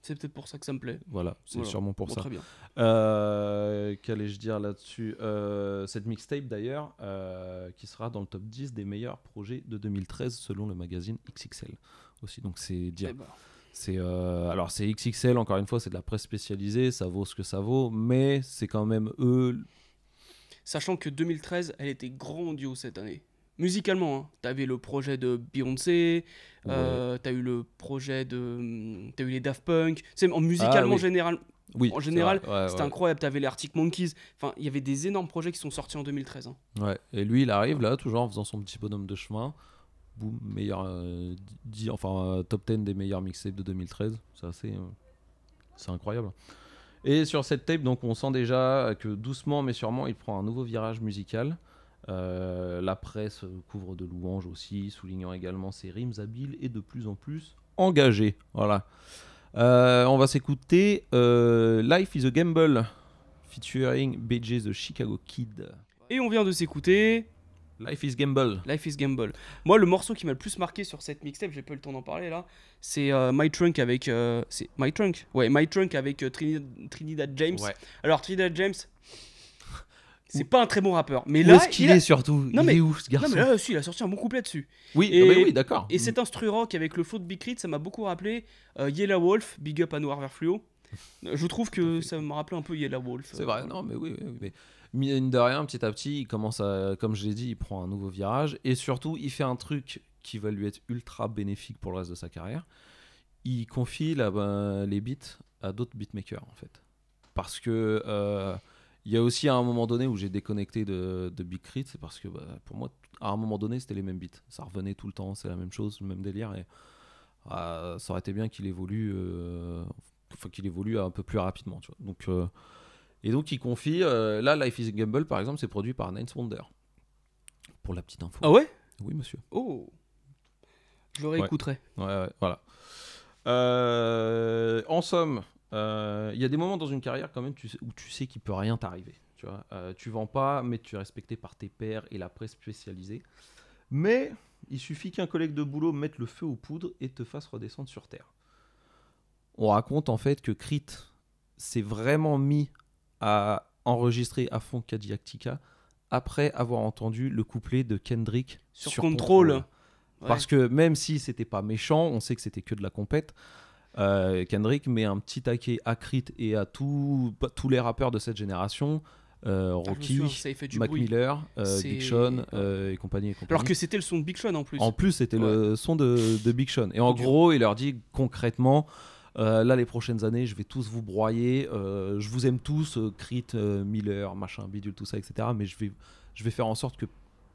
C'est peut-être pour ça que ça me plaît. Voilà, c'est sûrement pour ça. Très bien. Euh, qu'allais-je dire là-dessus euh, Cette mixtape d'ailleurs, euh, qui sera dans le top 10 des meilleurs projets de 2013 selon le magazine XXL aussi. Donc c'est eh ben. C'est alors c'est XXL encore une fois, c'est de la presse spécialisée, ça vaut ce que ça vaut, mais c'est quand même eux. Sachant que 2013, elle était grandiose cette année musicalement, hein. t'avais le projet de Beyoncé, euh, t'as eu le projet de, hum, t'as eu les Daft Punk. C'est en musicalement ah général. Oui, en général, c'est c'était incroyable. T'avais les Arctic Monkeys. Enfin, il y avait des énormes projets qui sont sortis en 2013. Hein. Et lui, il arrive là, toujours en faisant son petit bonhomme de chemin. Boum, meilleur, euh, enfin euh, top 10 des meilleurs mixtapes de 2013. C'est c'est incroyable. Et sur cette tape, donc, on sent déjà que doucement mais sûrement, il prend un nouveau virage musical. Euh, la presse couvre de louanges aussi, soulignant également ses rimes habiles et de plus en plus engagées. Voilà. Euh, on va s'écouter euh, Life is a Gamble featuring BJ the Chicago Kid. Et on vient de s'écouter Life is Gamble. Life is Gamble. Moi, le morceau qui m'a le plus marqué sur cette mixtape, j'ai pas le temps d'en parler là, c'est My Trunk avec. c'est My Trunk Ouais, My Trunk avec Trinidad, James. Alors, Trinidad James, c'est pas un très bon rappeur. Mais là, où est-ce qu'il il est surtout non, mais... Il est où ce garçon Non, mais là, aussi, il a sorti un bon couplet dessus. Oui, oui d'accord. Et cet instru rock avec le faux de Big Read, ça m'a beaucoup rappelé euh, Yellow Wolf, Big Up à Noir vers Fluo. Euh, je trouve que ça me rappelait un peu Yellow Wolf. Euh, C'est vrai, non, mais oui, mais mine de rien, petit à petit, il commence à, comme je l'ai dit, il prend un nouveau virage et surtout, il fait un truc qui va lui être ultra bénéfique pour le reste de sa carrière. Il confie euh, les beats à d'autres beatmakers en fait, parce que il y a aussi à un moment donné où j'ai déconnecté de, de Big Crit, c'est parce que bah, pour moi, à un moment donné, c'était les mêmes bits. Ça revenait tout le temps, c'est la même chose, le même délire. Et ah, ça aurait été bien qu'il évolue, euh, qu'il évolue un peu plus rapidement. Donc, euh, et donc, il confie. Euh, là, Life is a Gamble, par exemple, c'est produit par Nine Wonder. Pour la petite info. Ah ouais Oui, monsieur. Oh Je réécouterai. ouais, ouais voilà. en somme, euh, il y a des moments dans une carrière quand même où tu sais qu'il peut rien t'arriver. Tu vois, euh, tu vends pas, mais tu es respecté par tes pairs et la presse spécialisée. Mais il suffit qu'un collègue de boulot mette le feu aux poudres et te fasse redescendre sur terre. On raconte en fait que Crit s'est vraiment mis à enregistrer à fond Kadiaktika après avoir entendu le couplet de Kendrick sur, contrôle. Parce que même si c'était pas méchant, on sait que c'était que de la compète. Euh, Kendrick met un petit taquet à Crit et à tous bah, tous les rappeurs de cette génération. Euh, ah, Rocky, Mac Miller, euh, Big Sean et, compagnie et, Alors que c'était le son de Big Sean en plus. En plus, c'était le son de, Big Sean. Et en gros, il leur dit concrètement. là, les prochaines années, je vais tous vous broyer. je vous aime tous, Crit, Miller, machin, bidule, tout ça, etc. Mais je vais, je vais faire en sorte que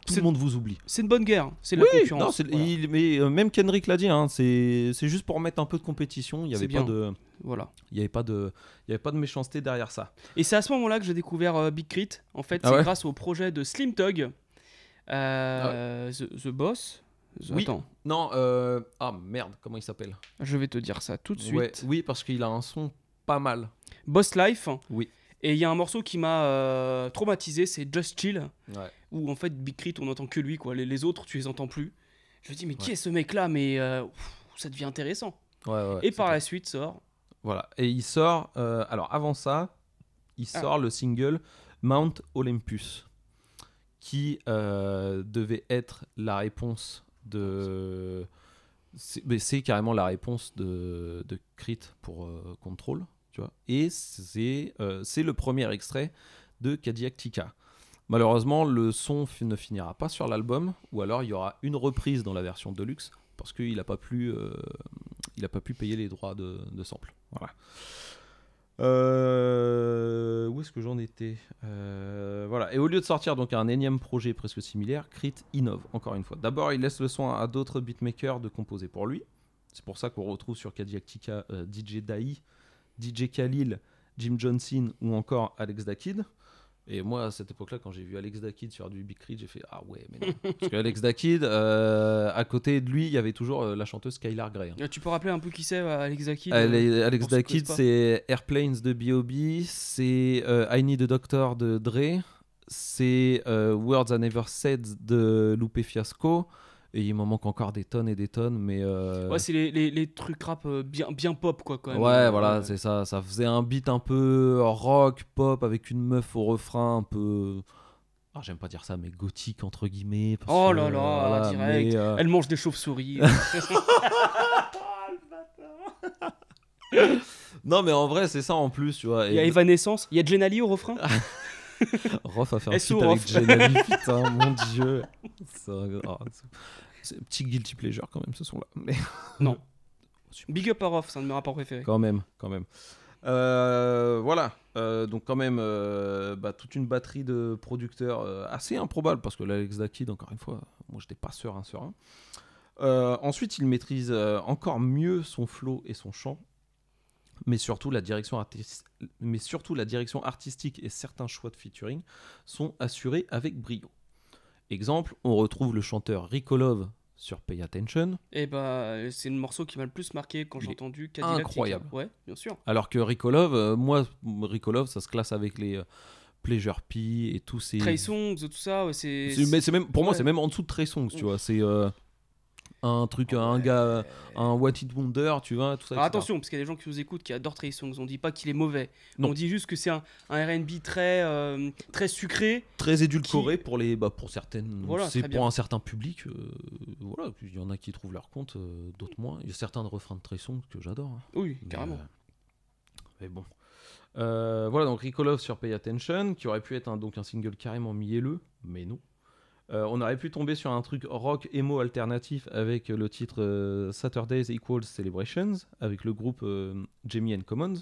tout le monde vous oublie. C'est une bonne guerre, hein, c'est oui, la concurrence. Non, mais euh, même Kendrick l'a dit, hein, c'est juste pour mettre un peu de compétition. Il n'y avait, pas de, voilà. il y avait, pas de, il avait pas de méchanceté derrière ça. Et c'est à ce moment-là que j'ai découvert euh, Big Crit. En fait, ah c'est grâce au projet de Slim Tug, euh, ah the, Boss. oui. Non, ah merde, comment il s'appelle Je vais te dire ça tout de suite. Oui, parce qu'il a un son pas mal. Boss Life. Oui. Et il y a un morceau qui m'a euh, traumatisé, c'est Just Chill, où en fait Big Crit, on n'entend que lui, quoi. Les, autres, tu les entends plus. Je me dis, mais qui est ce mec-là Mais euh, ça devient intéressant. et par la suite sort. Voilà, et il sort, euh, alors avant ça, il ah. sort le single Mount Olympus, qui devait être la réponse de. C'est carrément la réponse de, de pour Control et euh, c'est le premier extrait de Cadiactica. Malheureusement, le son ne finira pas sur l'album, ou alors il y aura une reprise dans la version deluxe, parce qu'il n'a pas, pu, euh, pas pu payer les droits de, sample. Voilà. Euh, où est-ce que j'en étais Voilà. Et au lieu de sortir donc un énième projet presque similaire, Crit innove encore une fois. D'abord, il laisse le soin à d'autres beatmakers de composer pour lui. C'est pour ça qu'on retrouve sur Kadiactica DJ Dai DJ Khalil, Jim Johnson ou encore Alex Dakid. Et moi, à cette époque-là, quand j'ai vu Alex Dakid sur du Big Creed, j'ai fait Ah ouais, mais non. Parce que Alex Dakid, euh, à côté de lui, il y avait toujours euh, la chanteuse Skylar Gray euh, Tu peux rappeler un peu qui c'est, Alex Dakid Alex Dakid, c'est Airplanes de B.O.B., c'est I Need a Doctor de Dre, c'est Words I Never Said de Lupe Fiasco, et il m'en manque encore des tonnes et des tonnes mais euh... ouais c'est les, trucs rap euh, bien bien pop quoi quand même ouais euh, voilà c'est ça ça faisait un beat un peu rock pop avec une meuf au refrain un peu ah, j'aime pas dire ça, mais gothique entre guillemets. oh là là, direct. Euh, Elle mange des chauves-souris. non, mais en vrai, c'est ça en plus, tu vois. Il y a Evanescence, il y a Jenali au refrain. Rof a fait un feat avec Jenali, putain, mon dieu. un oh, petit guilty pleasure quand même, ce son-là. Mais... Non. Oh, Big Up à Rof, c'est un hein, de mes rapports préférés. Quand même, quand même. Euh, voilà, euh, donc quand même euh, bah, toute une batterie de producteurs assez improbable parce que l'Alex Dakid, encore une fois, moi j'étais pas serein, serein. ensuite, il maîtrise encore mieux son flow et son chant mais surtout la direction mais surtout la direction artistique et certains choix de featuring sont assurés avec brio. Exemple, on retrouve le chanteur Ricolov sur Pay Attention. Et eh bah, ben, euh, c'est le morceau qui m'a le plus marqué quand j'ai entendu Cadillac. Incroyable. Ouais, bien sûr. Alors que Ricolov euh, moi, Ricolov ça se classe avec les euh, Pleasure P et tous ces. Trey Songs, tout ça, c'est. Mais c'est même, pour moi, c'est même en dessous de Trey tu vois. C'est un truc, un gars, un What It Wonder, tu vois, attention, parce qu'il y a des gens qui vous écoutent qui adorent Trey Songs. On dit pas qu'il est mauvais. On dit juste que c'est un, un RB très, euh, très sucré. Très édulcoré pour, les, bah, pour certaines. c'est pour un certain public. Euh, voilà, il y en a qui trouvent leur compte, euh, d'autres moins. Il y a certains de refrains de Trey que j'adore. Hein. Oui, carrément. mais bon. voilà, donc Ricolov sur Pay Attention, qui aurait pu être donc un single carrément mielleux, mais non. Euh, on aurait pu tomber sur un truc rock emo alternatif avec euh, le titre euh, Saturdays Equals Celebrations avec le groupe Jamie and Commons.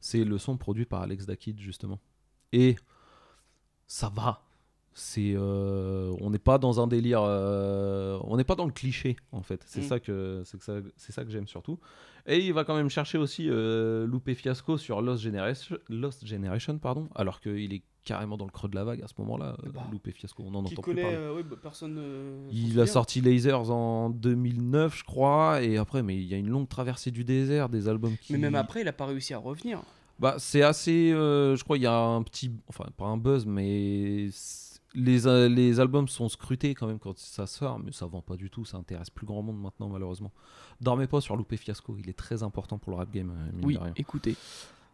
C'est le son produit par Alex Dakid justement. Et ça va, c'est euh, on n'est pas dans un délire euh, on n'est pas dans le cliché en fait c'est mm. ça que c'est ça, ça que j'aime surtout et il va quand même chercher aussi euh, loupé fiasco sur Lost Generation Lost Generation pardon alors qu'il est carrément dans le creux de la vague à ce moment-là euh, bah, loupé fiasco on en entend plus parler. Bah, il a sorti Lasers en 2009 je crois et après mais il y a une longue traversée du désert des albums qui... mais même après il a pas réussi à revenir bah c'est assez je crois il y a un petit enfin pas un buzz mais euh, les, albums sont scrutés quand même quand ça sort, mais ça vend pas du tout, ça intéresse plus grand monde maintenant malheureusement. Dormez pas sur Loupé Fiasco, il est très important pour le rap game. Euh, oui, écoutez.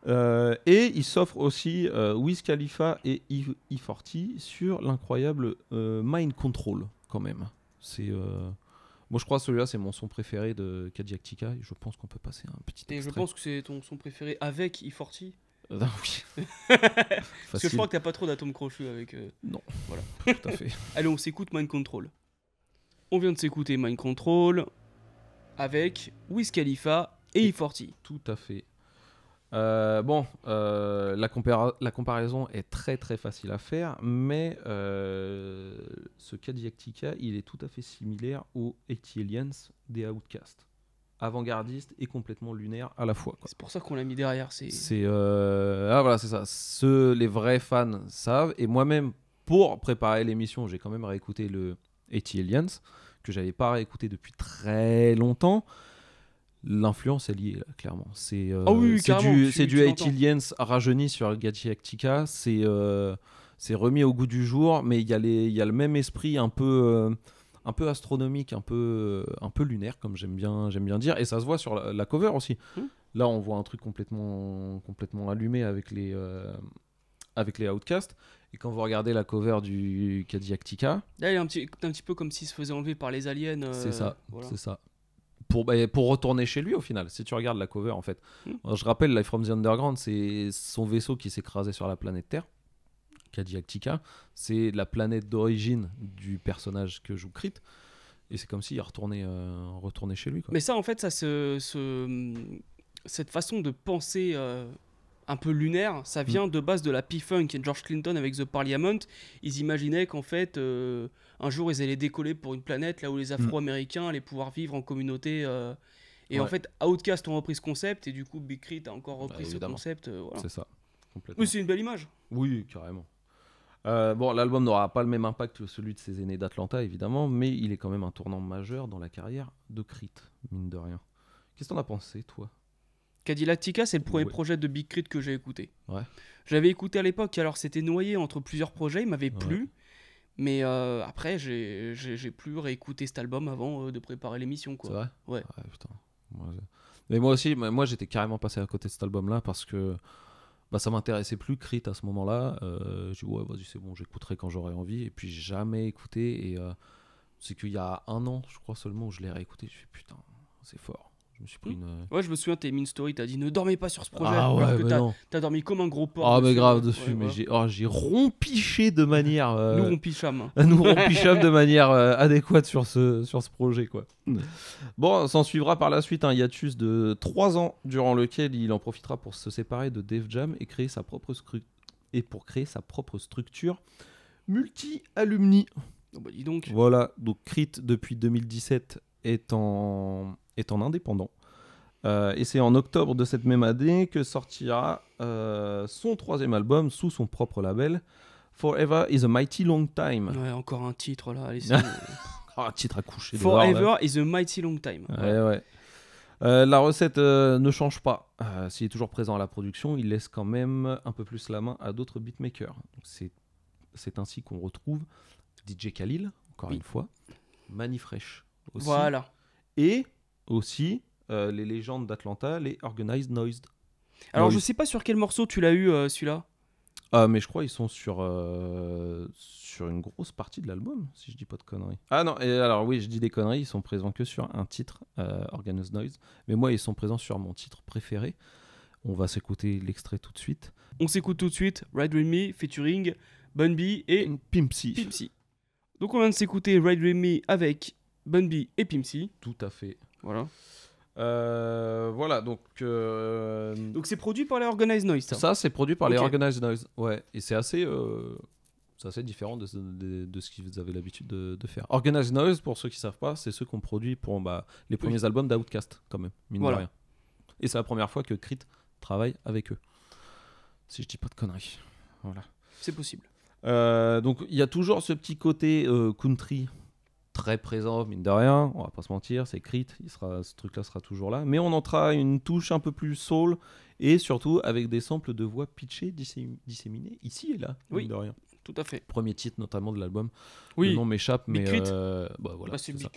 Euh, et il s'offre aussi euh, Wiz Khalifa et E40 e sur l'incroyable Mind Control quand même. C'est moi je crois celui-là c'est mon son préféré de Kadiaktika et je pense qu'on peut passer un petit extrait. Et je pense que c'est ton son préféré avec E40 euh, Parce que je crois que t'as pas trop d'atomes crochus avec. Euh, non. Voilà. Tout à fait. Allez, on s'écoute Mind Control. On vient de s'écouter Mind Control avec Wiz Khalifa et E40. E tout à fait. Euh, bon, la, comparaison est très très facile à faire, mais ce Kadiaktika il est tout à fait similaire au Etilians Aliens des Outcasts avant-gardiste et complètement lunaire à la fois. C'est pour ça qu'on l'a mis derrière. C'est euh, ah voilà c'est ça. Ce les vrais fans savent et moi-même pour préparer l'émission j'ai quand même réécouté le 80 Aliens que j'avais pas réécouté depuis très longtemps. L'influence est liée là, clairement. C'est euh, ah c'est du c'est 80 Aliens rajeuni sur Galactica. C'est euh, c'est remis au goût du jour mais il y a il y a le même esprit un peu un peu astronomique, un peu, un peu lunaire, comme j'aime bien, j'aime bien dire. Et ça se voit sur la, cover aussi. Hmm. Là, on voit un truc complètement, complètement allumé avec les, euh, avec les Outcasts. Et quand vous regardez la cover du Cadillac est un petit, un petit peu comme s'il se faisait enlever par les aliens. Euh, c'est ça, c'est ça. Pour, bah, pour retourner chez lui au final, si tu regardes la cover en fait. Hmm. je rappelle, Life from the Underground, c'est son vaisseau qui s'écrasait sur la planète Terre c'est la planète d'origine du personnage que joue Crit. Et c'est comme s'il est retourné retourné chez lui. Mais ça, en fait, ça, cette façon de penser euh, un peu lunaire, ça mm. vient de base de la P-Funk et George Clinton avec The Parliament. Ils imaginaient qu'en fait, euh, un jour, ils allaient décoller pour une planète là où les mm. Afro-Américains allaient pouvoir vivre en communauté. Euh. et en fait, Outcast ont repris ce concept, et du coup, Big Crit a encore bah, repris ce concept. Voilà. C'est ça. c'est une belle image. Oui, carrément. Euh, bon, l'album n'aura pas le même impact que celui de ses aînés d'Atlanta, évidemment, mais il est quand même un tournant majeur dans la carrière de Crit, mine de rien. Qu'est-ce que t'en as pensé, toi Cadillactica, c'est le premier projet de Big Crit que j'ai écouté. Ouais. J'avais écouté à l'époque, alors c'était noyé entre plusieurs projets, il m'avait plu. Mais euh, après, j'ai plus réécouté cet album avant euh, de préparer l'émission. C'est vrai ouais. putain. mais moi aussi, moi j'étais carrément passé à côté de cet album-là parce que bah, ça m'intéressait plus Crit à ce moment-là. Je euh, j'ai ouais, vas-y, c'est bon, j'écouterai quand j'aurai envie. Et puis, jamais écouté. Et euh, c'est qu'il y a un an, je crois seulement, où je l'ai réécouté. Je fais, putain, c'est fort. Je me suis hmm euh, Ouais, je me souviens, t'es mis une story, t'as dit ne dormez pas sur ce projet. Ah, que t'as- dormi comme un gros porc. Ah, mais grave dessus, mais j'ai oh, j'ai rompiché de manière. Euh, nous, rompichâmes hein. nous rompichâmes de manière euh, adéquate sur ce, sur ce projet. quoi. Hmm. Bon, s'en suivra par la suite un hein. hiatus de 3 ans durant lequel il en profitera pour se séparer de Dave Jam et, créer sa propre et pour créer sa propre structure multi-alumni. Oh, bah, dis donc. Voilà, donc Crit depuis 2017 est en en indépendant. Euh, et c'est en octobre de cette même année que sortira euh, son troisième album sous son propre label, Forever is a Mighty Long Time. Ouais, encore un titre là, Un titre à coucher. Forever is a Mighty Long Time. Ouais, ouais. Euh, la recette ne change pas. S'il est toujours présent à la production, il laisse quand même un peu plus la main à d'autres beatmakers. C'est ainsi qu'on retrouve DJ Khalil, encore une fois, Manifresh aussi. Voilà. Et aussi euh, les légendes d'Atlanta, les Organized Noised. Alors je sais pas sur quel morceau tu l'as eu euh, celui-là. Ah mais je crois ils sont sur euh, sur une grosse partie de l'album si je dis pas de conneries. Ah non et alors oui je dis des conneries ils sont présents que sur un titre Organized Noise mais moi ils sont présents sur mon titre préféré. On va s'écouter l'extrait tout de suite. On s'écoute tout de suite Ride With Me featuring Bun B et Pimpsy. Pimpsy. Donc on vient de s'écouter Ride With Me avec Bun B et Pimpsy. Tout à fait. Voilà. Euh, voilà, donc. Euh, donc c'est produit par les Organized Noise, ça. c'est produit par les Organized Noise. Ouais, et c'est assez, euh, c'est différent de, ce- que vous avez l'habitude de, faire. Organized Noise, pour ceux qui savent pas, c'est ceux qu'on produit pour bah, les premiers albums d'Outcast, quand même, mine de rien. Et c'est la première fois que Crit travaille avec eux. Si je dis pas de conneries. Voilà. C'est possible. donc il y a toujours ce petit côté country très présent, mine de rien, on va pas se mentir, c'est crit, il sera, ce truc-là sera toujours là, mais on entra une touche un peu plus soul, et surtout avec des samples de voix pitchées, disséminées ici et là, oui. mine de rien. Tout à fait. Premier titre notamment de l'album. Oui. Le nom m'échappe, mais euh, bah, voilà. Bah, c'est Big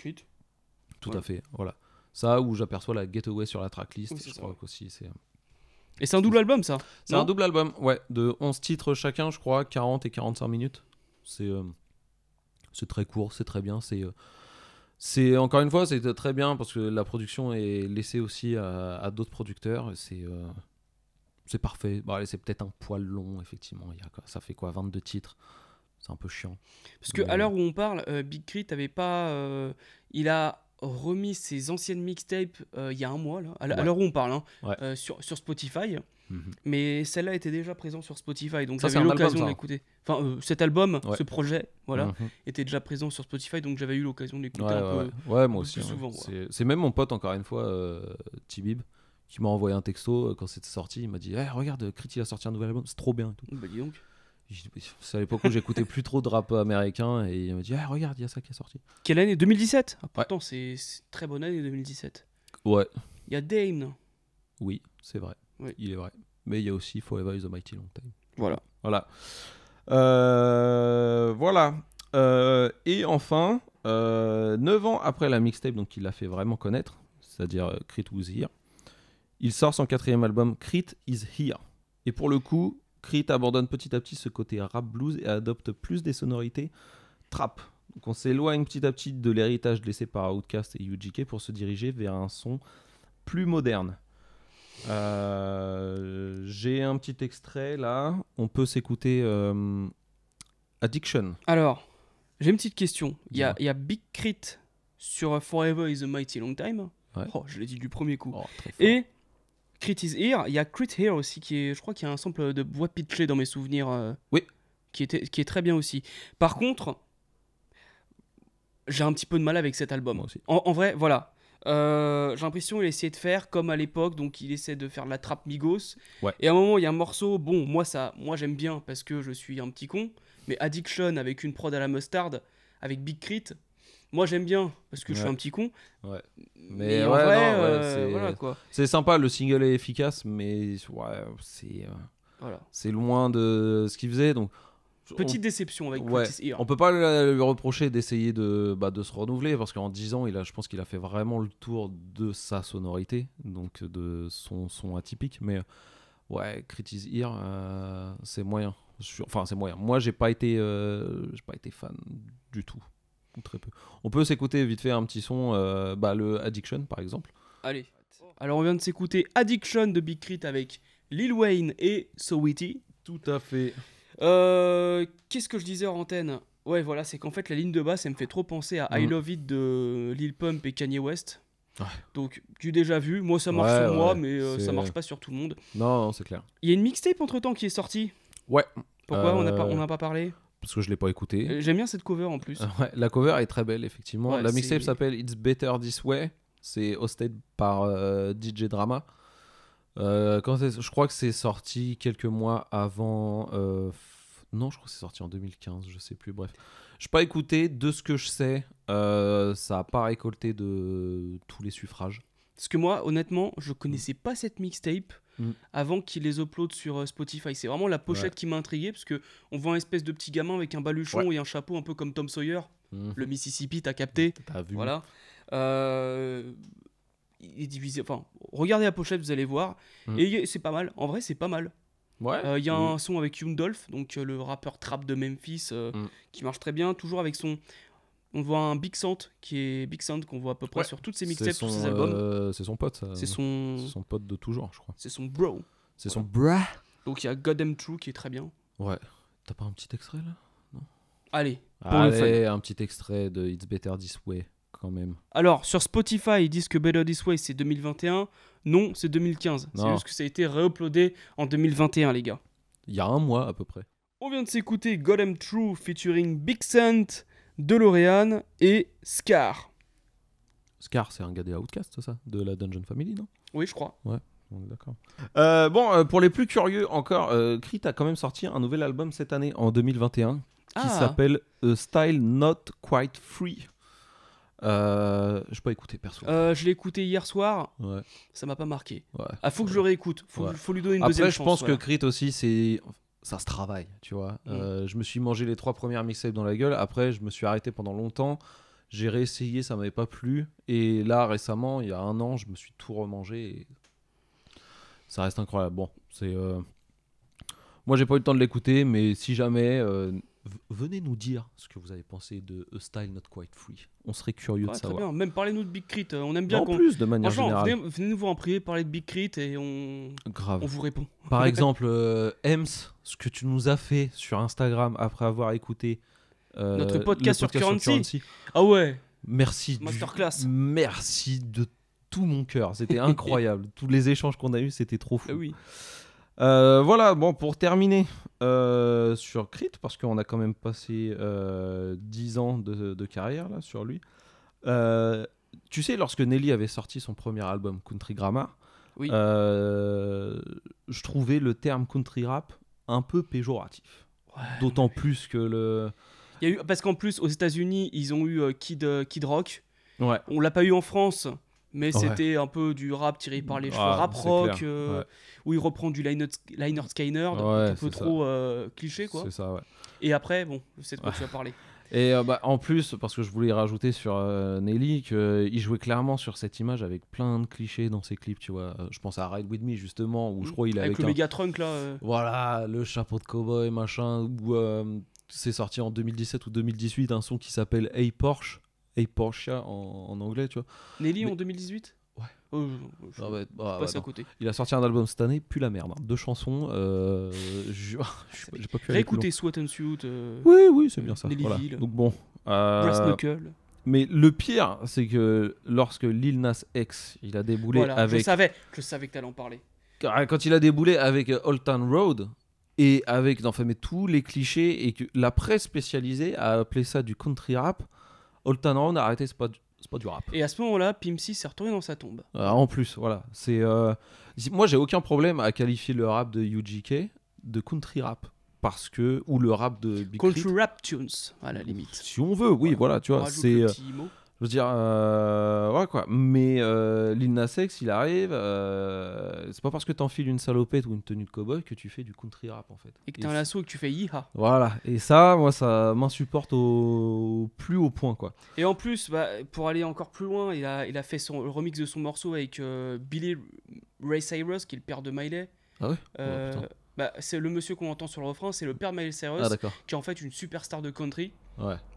Tout à fait. Voilà. Ça où j'aperçois la Getaway sur la tracklist. je crois aussi c'est. Et c'est un double album ça. C'est un double album, ouais, de 11 titres chacun, je crois, 40 et 45 minutes. C'est euh, c'est très court, c'est très bien. C'est, euh, c'est encore une fois, c'est très bien parce que la production est laissée aussi à, d'autres producteurs. Euh, c'est, parfait. c'est peut-être un poil long, effectivement. Il y a, ça fait quoi 22 titres c'est un peu chiant. Parce que l'heure où on parle, euh, Big Crit avait pas, il a remis ses anciennes mixtapes euh, il y a un mois, là, à l'heure où on parle, hein, euh, sur, Spotify. Mhm. Mais celle-là était déjà présente sur Spotify, donc j'avais eu l'occasion d'écouter Enfin, euh, cet album, ce projet, voilà, mhm. était déjà présent sur Spotify, donc j'avais eu l'occasion d'écouter un peu. Ouais, moi aussi. souvent. C'est même mon pote, encore une fois, Tibib, qui m'a envoyé un texto quand c'était sorti. Il m'a dit eh, Regarde, Criti a sorti un nouvel album, c'est trop bien. Bah, donc. C'est à l'époque où j'écoutais plus trop de rap américain et il me dit ah, regarde, il y a ça qui est sorti. Quelle année 2017 ah, Pourtant, c'est très bonne année 2017. Ouais. Il y a Dane. Oui, c'est vrai. Il est vrai. Mais il y a aussi Forever is a Mighty Long Time. Voilà. Voilà. Euh, voilà. Euh, et enfin, euh, 9 ans après la mixtape, donc il l'a fait vraiment connaître, c'est-à-dire euh, Crit Was Here, il sort son quatrième album Crit Is Here. Et pour le coup, Creed abandonne petit à petit ce côté rap blues et adopte plus des sonorités trap. Donc on s'éloigne petit à petit de l'héritage laissé par Outkast et UGK pour se diriger vers un son plus moderne. Euh, j'ai un petit extrait là. On peut s'écouter euh, Addiction. Alors, j'ai une petite question. Il y, a, Big Crit sur Forever is a Mighty Long Time. Oh, je l'ai dit du premier coup. Oh, et Crit is Here. Il y a Crit Here aussi, qui est, je crois qu'il y a un sample de Bois pitchée dans mes souvenirs. Euh, oui. Qui, était, qui est très bien aussi. Par contre, j'ai un petit peu de mal avec cet album. aussi. En, vrai, voilà. Euh, j'ai l'impression qu'il essayait de faire comme à l'époque, donc il essaie de faire de la trappe Migos. Et à un moment, il y a un morceau, bon, moi ça, moi j'aime bien parce que je suis un petit con, mais Addiction avec une prod à la mustard, avec Big Crit, moi, j'aime bien parce que je suis un petit con. Ouais. Mais, C'est sympa, le single est efficace, mais c'est euh, c'est loin de ce qu'il faisait donc. Petite déception avec ouais. Ear. On peut pas lui reprocher d'essayer de, bah, de se renouveler parce qu'en 10 ans, il a, je pense qu'il a fait vraiment le tour de sa sonorité, donc de son son atypique. Mais ouais, Curtis Ear, euh, c'est moyen. Enfin, c'est moyen. Moi, j'ai pas été, euh, j'ai pas été fan du tout très peu. On peut s'écouter vite fait un petit son, euh, bah, le Addiction par exemple. Allez. Alors on vient de s'écouter Addiction de Big Crit avec Lil Wayne et Witty. Tout à fait. Euh, qu'est-ce que je disais en antenne Ouais, voilà, c'est qu'en fait la ligne de basse, elle me fait trop penser à I mm. Love It de Lil Pump et Kanye West. Ouais. Donc, tu as déjà vu, moi ça marche sur moi, mais euh, ça marche pas sur tout le monde. Non, c'est clair. Il y a une mixtape entre temps qui est sortie. Ouais. Pourquoi on n'a pas, pas parlé parce que je l'ai pas écouté. Euh, j'aime bien cette cover en plus. la cover est très belle effectivement. la mixtape s'appelle It's Better This Way. C'est hosted par euh, DJ Drama. Euh, quand je crois que c'est sorti quelques mois avant. non, je crois que c'est sorti en 2015, je sais plus. Bref, je pas écouté. De ce que je sais, ça a pas récolté de tous les suffrages. Parce que moi, honnêtement, je connaissais pas cette mixtape. Mm. avant qu'il les upload sur euh, Spotify. C'est vraiment la pochette qui m'a intrigué parce que on voit un espèce de petit gamin avec un baluchon et un chapeau un peu comme Tom Sawyer. Mm. Le Mississippi, t'as capté. T'as Voilà. Euh, il est divisé. Enfin, regardez la pochette, vous allez voir. Mm. Et c'est pas mal. En vrai, c'est pas mal. ouais. Euh, il y a un son avec Young donc le rappeur trap de Memphis, qui marche très bien. Toujours avec son on voit un Big Sant qui est Big Sant qu'on voit à peu près sur toutes ses mixtapes, sur ses albums. Euh, c'est son pote. C'est euh, son... son pote de toujours je crois. C'est son bro. C'est son bra. Donc il y a Goddamn True qui est très bien. Ouais. T'as pas un petit extrait là Allez. un petit extrait de It's Better This Way quand même. Alors sur Spotify, ils disent que Better This Way c'est 2021. Non, c'est 2015. C'est juste que ça a été réuploadé en 2021, les gars. Il y a un mois à peu près. On vient de s'écouter Goddamn True featuring Big Sant. DeLorean et Scar. Scar, c'est un gars des Outcasts, ça De la Dungeon Family, non Oui, je crois. Ouais. d'accord. Euh, bon, euh, pour les plus curieux encore, euh, a quand même sorti un nouvel album cette année, en 2021, qui ah. s'appelle Style Not Quite Free. Euh, je pas écouter, perso. Euh, je l'ai écouté hier soir. Ouais. Ça m'a pas marqué. Ouais. Ah, faut que je le réécoute. Faut, faut lui donner une deuxième chance. Après, je pense que Crit aussi, c'est ça se travaille, tu vois. Mm. Euh, je me suis mangé les trois premières mixtapes dans la gueule. Après, je me suis arrêté pendant longtemps. J'ai réessayé, ça m'avait pas plu. Et là, récemment, il y a un an, je me suis tout remangé. Ça reste incroyable. Bon, c'est. Euh, moi, j'ai pas eu le temps de l'écouter, mais si jamais, euh, venez nous dire ce que vous avez pensé de A Style Not Quite Free. On serait curieux de savoir. Très bien. Même parlez-nous de Big Crit. Euh, on aime bien. En plus, de manière générale. Venez, venez, nous en privé, parler de Big Crit et on. Grave. On vous répond. Par exemple, euh, Ems, ce que tu nous as fait sur Instagram après avoir écouté euh, notre podcast, sur, Currency. Ah ouais. Merci. Masterclass. Merci de tout mon cœur. C'était incroyable. Tous les échanges qu'on a eus, c'était trop fou. Ah oui. Euh, voilà, bon, pour terminer euh, sur Crit, parce qu'on a quand même passé euh, 10 ans de, carrière là, sur lui. Euh, tu sais, lorsque Nelly avait sorti son premier album Country Grammar, je trouvais le terme country rap un peu péjoratif. D'autant plus que le. eu, parce qu'en plus, aux États-Unis, ils ont eu Kid, Kid Rock. Ouais. On l'a pas eu en France mais c'était un peu du rap tiré par les cheveux, rap rock, euh, où il reprend du Liner Skyner, un peu trop euh, cliché quoi. Ça, Et après, bon, c'est de quoi tu as parlé. Et euh, bah, en plus, parce que je voulais rajouter sur Nelly, qu'il jouait clairement sur cette image avec plein de clichés dans ses clips, tu vois. je pense à Ride With Me, justement, où je mm. crois il a. Avec, le Megatrunk, là. Voilà, le chapeau de cowboy, machin, où c'est sorti en 2017 ou 2018 un son qui s'appelle Hey Porsche. Hey Porsche en, anglais, tu vois. Nelly en 2018 Ouais. Oh, je, ah bah, à côté. Il a sorti un album cette année, plus la merde. Hein. Deux chansons. Euh, ah, j'ai pas pu écouter Sweat and Suit. Euh, oui, oui, c'est bien ça. Donc bon. Euh, mais le pire, c'est que lorsque Lil Nas X, il a déboulé avec. Je savais, je savais que t'allais en parler. Quand euh, il a déboulé avec Old Town Road et avec, enfin, mais tous les clichés et que la presse spécialisée a appelé ça du country rap Old Town Round, arrêtez, c'est pas, du... pas du rap. Et à ce moment-là, Pimsy s'est retourné dans sa tombe. Ah, en plus, voilà. C'est, euh, Moi, j'ai aucun problème à qualifier le rap de UGK de country rap. Parce que. Ou le rap de Big Country Rap Tunes, à la limite. Si on veut, oui, voilà tu vois. C'est. Je veux dire, euh, ouais quoi. Mais euh, Lil Nas X, il arrive. Euh, c'est pas parce que t'enfiles une salopette ou une tenue de cowboy que tu fais du country rap en fait. Et que t'es un lasso et que tu fais ha. Voilà. Et ça, moi, ça m'insupporte au... plus haut point quoi. Et en plus, bah, pour aller encore plus loin, il a, fait son le remix de son morceau avec euh, Billy Ray Cyrus, qui est le père de Miley. Ah ouais. Oh, bah, c'est le monsieur qu'on entend sur le refrain, c'est le père Miles Cyrus, ah, qui est en fait une superstar de country.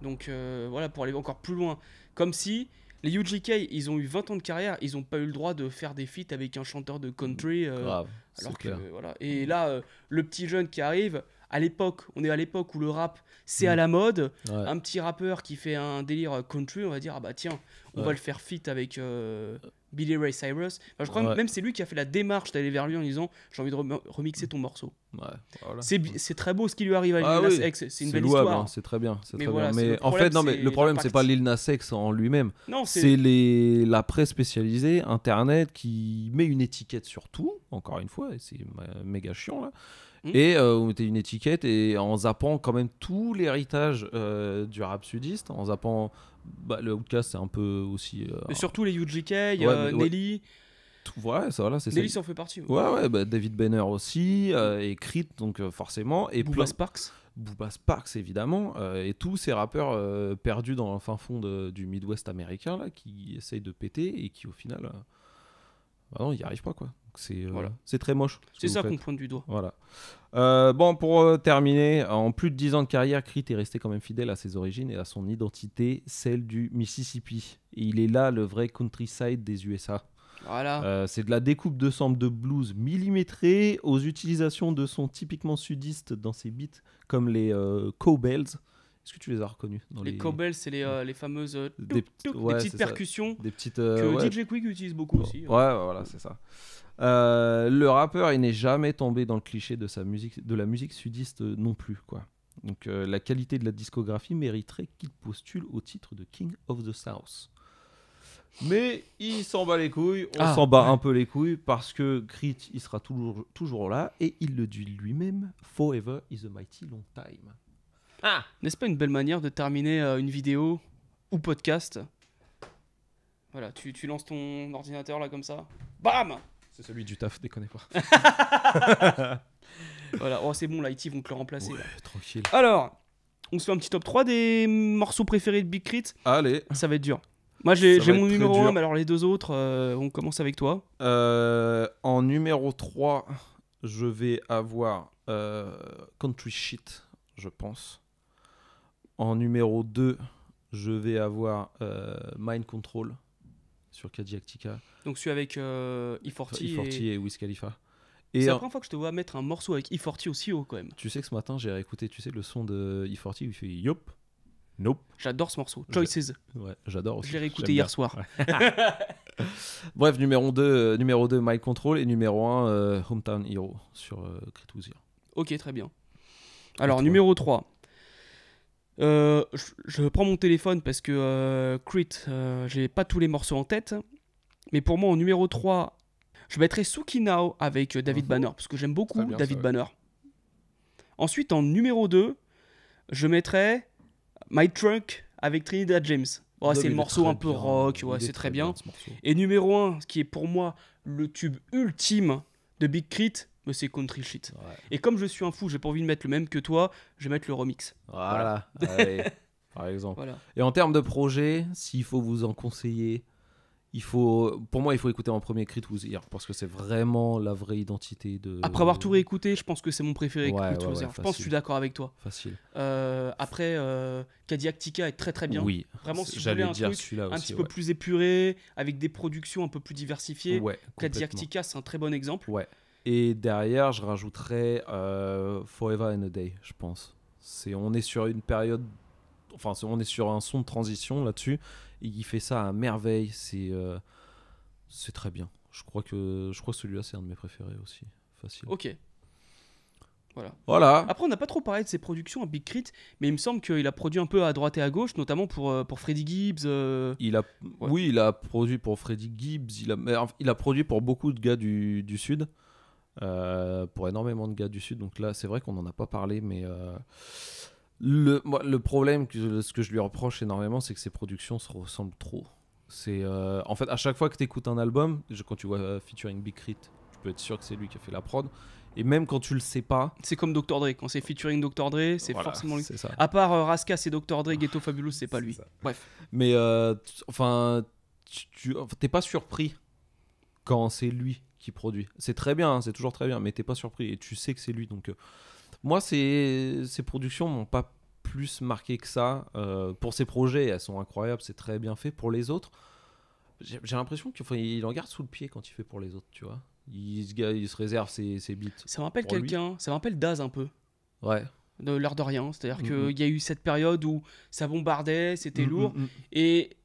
Donc euh, voilà, pour aller encore plus loin. Comme si les UGK, ils ont eu 20 ans de carrière, ils n'ont pas eu le droit de faire des feats avec un chanteur de country. Euh, alors que, voilà. Et là, euh, le petit jeune qui arrive, à l'époque, on est à l'époque où le rap, c'est à mm. la mode. Un petit rappeur qui fait un délire country, on va dire, ah bah tiens, on va le faire fit avec, Billy Ray Cyrus. je crois même c'est lui qui a fait la démarche d'aller vers lui en disant J'ai envie de remixer ton morceau. C'est très beau ce qui lui arrive à ah Lil X, c'est une belle histoire. Hein, c'est très bien, c'est très bien. Mais en fait, non, mais le problème c'est pas Lil Nas X en lui-même. C'est les la presse spécialisée, Internet qui met une étiquette sur tout. Encore une fois, c'est méga chiant hmm. Et euh, on mettait une étiquette et en zappant quand même tout l'héritage euh, du rap sudiste, en zappant bah, le Outcast, c'est un peu aussi. Euh, surtout les UGK, euh, Nelly. ça, Nelly s'en fait partie. Ouais, ouais, bah, David Banner aussi, euh, et Crit, donc forcément. Et Booba Sparks. Booba Sparks, évidemment. et tous ces rappeurs perdus dans le fin fond du Midwest américain, là, qui essayent de péter et qui, au final ah non, il n'y arrive pas quoi. Euh, c'est très moche. C'est ça qu'on pointe du doigt. Voilà. Euh, bon, pour euh, terminer, en plus de 10 ans de carrière, Creed est resté quand même fidèle à ses origines et à son identité, celle du Mississippi. Et il est là le vrai countryside des USA. Voilà. C'est de la découpe de sample de blues millimétrés aux utilisations de sons typiquement sudistes dans ses beats, comme les cowbells. Est-ce que tu les as reconnus dans Les, les... c'est les, euh, les fameuses euh, des, petites percussions des petites, euh, que DJ Quick utilise beaucoup aussi. Hein. Ouais, voilà, c'est ça. le rappeur, il n'est jamais tombé dans le cliché de, sa musique, de la musique sudiste non plus. quoi. Donc la qualité de la discographie mériterait qu'il postule au titre de King of the South. Mais il s'en bat les couilles, on ah, s'en bat un peu les couilles parce que Crit, il sera toujours, toujours là et il le dit lui-même Forever is a mighty long time. Ah. N'est-ce pas une belle manière de terminer euh, une vidéo ou podcast Voilà, tu, lances ton ordinateur là comme ça. Bam C'est celui du taf, déconnez pas. voilà, oh, c'est bon, l'IT vont te le remplacer. tranquille. Alors, on se fait un petit top 3 des morceaux préférés de Big Crit. Allez. Ça va être dur. Moi, j'ai mon numéro 1, mais alors les deux autres, euh, on commence avec toi. Euh, en numéro 3, je vais avoir Country Shit, je pense. En numéro 2, je vais avoir euh, Mind Control sur Kadiaktika. Donc celui avec E40, euh, E40 e et... et Khalifa. C'est la première fois que je te vois mettre un morceau avec E40 aussi haut quand même. Tu sais que ce matin j'ai réécouté, tu sais, le son de E40 il fait Yop, Nope. J'adore ce morceau. Choices. Ouais, j'adore aussi. Je l'ai réécouté hier soir. Bref, numéro 2, euh, Mind numéro 2 My Control et numéro 1 Hometown Hero sur euh, Ok, très bien. Alors, numéro 3. Euh, je, prends mon téléphone parce que euh, Crit, euh, j'ai pas tous les morceaux en tête. Mais pour moi, en numéro 3, je mettrai Now avec euh, David mhm. Banner, parce que j'aime beaucoup David Banner. Ensuite, en numéro 2, je mettrai My Trunk avec Trinidad James. Oh, c'est le morceau un peu rock, ouais, c'est très, bien. Et numéro 1, qui est pour moi le tube ultime de Big Crit, mais c'est country shit. Et comme je suis un fou, j'ai pas envie de mettre le même que toi, je vais mettre le remix. Voilà. Ah par exemple. Et en termes de projet, s'il faut vous en conseiller, il faut, pour moi, il faut écouter en premier Crit Here parce que c'est vraiment la vraie identité de. Après avoir tout réécouté, je pense que c'est mon préféré. je pense que je suis d'accord avec toi. Facile. Euh, après, euh, est très très bien. Oui. Vraiment, si vous un un petit peu plus épuré, avec des productions un peu plus diversifiées, Cadillac c'est un très bon exemple. Ouais. Et derrière, je rajouterais euh, Forever and a Day, je pense. C'est, on est sur une période, enfin, on est sur un son de transition là-dessus. Il fait ça à merveille. C'est, euh, c'est très bien. Je crois que, je crois celui-là, c'est un de mes préférés aussi. Facile. Ok. Voilà. voilà. Après, on n'a pas trop parlé de ses productions à Big Crit, mais il me semble qu'il a produit un peu à droite et à gauche, notamment pour, euh, pour Freddie Gibbs. Il a, Oui, il a produit pour Freddie Gibbs, il a, il a produit pour beaucoup de gars du, du Sud. Euh, pour énormément de gars du Sud. Donc là, c'est vrai qu'on n'en a pas parlé, mais euh, le, problème, que, ce que je lui reproche énormément, c'est que ses productions se ressemblent trop. C'est euh, En fait, à chaque fois que tu écoutes un album, quand tu vois featuring Big Crit, tu peux être sûr que c'est lui qui a fait la prod. Et même quand tu le sais pas. C'est comme Dr. Dre. Quand c'est featuring Dr. Dre, c'est forcément lui. À part Raska c'est Dr. Dre, Ghetto Fabulous, c'est pas lui. Bref. Mais enfin, t'es pas surpris quand c'est lui qui produit. C'est très bien, hein, c'est toujours très bien, mais t'es pas surpris et tu sais que c'est lui. Donc, euh, moi, ces, ces productions m'ont pas plus marqué que ça. Euh, pour ses projets, elles sont incroyables, c'est très bien fait. Pour les autres, j'ai l'impression qu'il il en garde sous le pied quand il fait pour les autres, tu vois. Il, il se réserve ses, ses Ça me rappelle quelqu'un, ça me rappelle Daz un peu. Ouais de l'heure de rien. C'est-à-dire mm, qu'il mm. y a eu cette période où ça bombardait, c'était mm, lourd. Et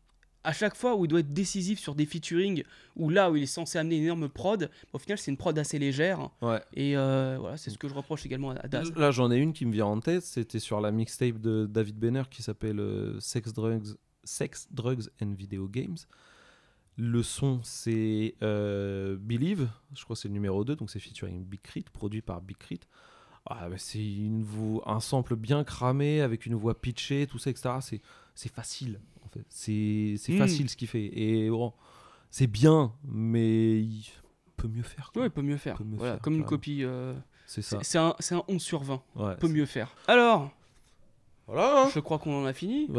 à chaque fois où il doit être décisif sur des featuring, ou là où il est censé amener une énorme prod, au final c'est une prod assez légère. Ouais. Et euh, voilà, c'est ce que je reproche également à Daz. Là j'en ai une qui me vient en tête, c'était sur la mixtape de David Benner qui s'appelle euh, Sex Drugs, Sex, Drugs and Video Games. Le son c'est euh, Believe, je crois que c'est le numéro 2, donc c'est featuring Big Crit, produit par Big Crit. Ah, c'est une un sample bien cramé avec une voix pitchée, tout ça, etc. C'est facile. C'est hmm. facile ce qu'il fait. Et c'est bien, mais il peut mieux faire. il peut mieux faire. comme une copie. Euh, c'est ça. C'est un, un, 11 sur 20. peut mieux faire. Alors. Voilà. Hein. Je crois qu'on en a fini.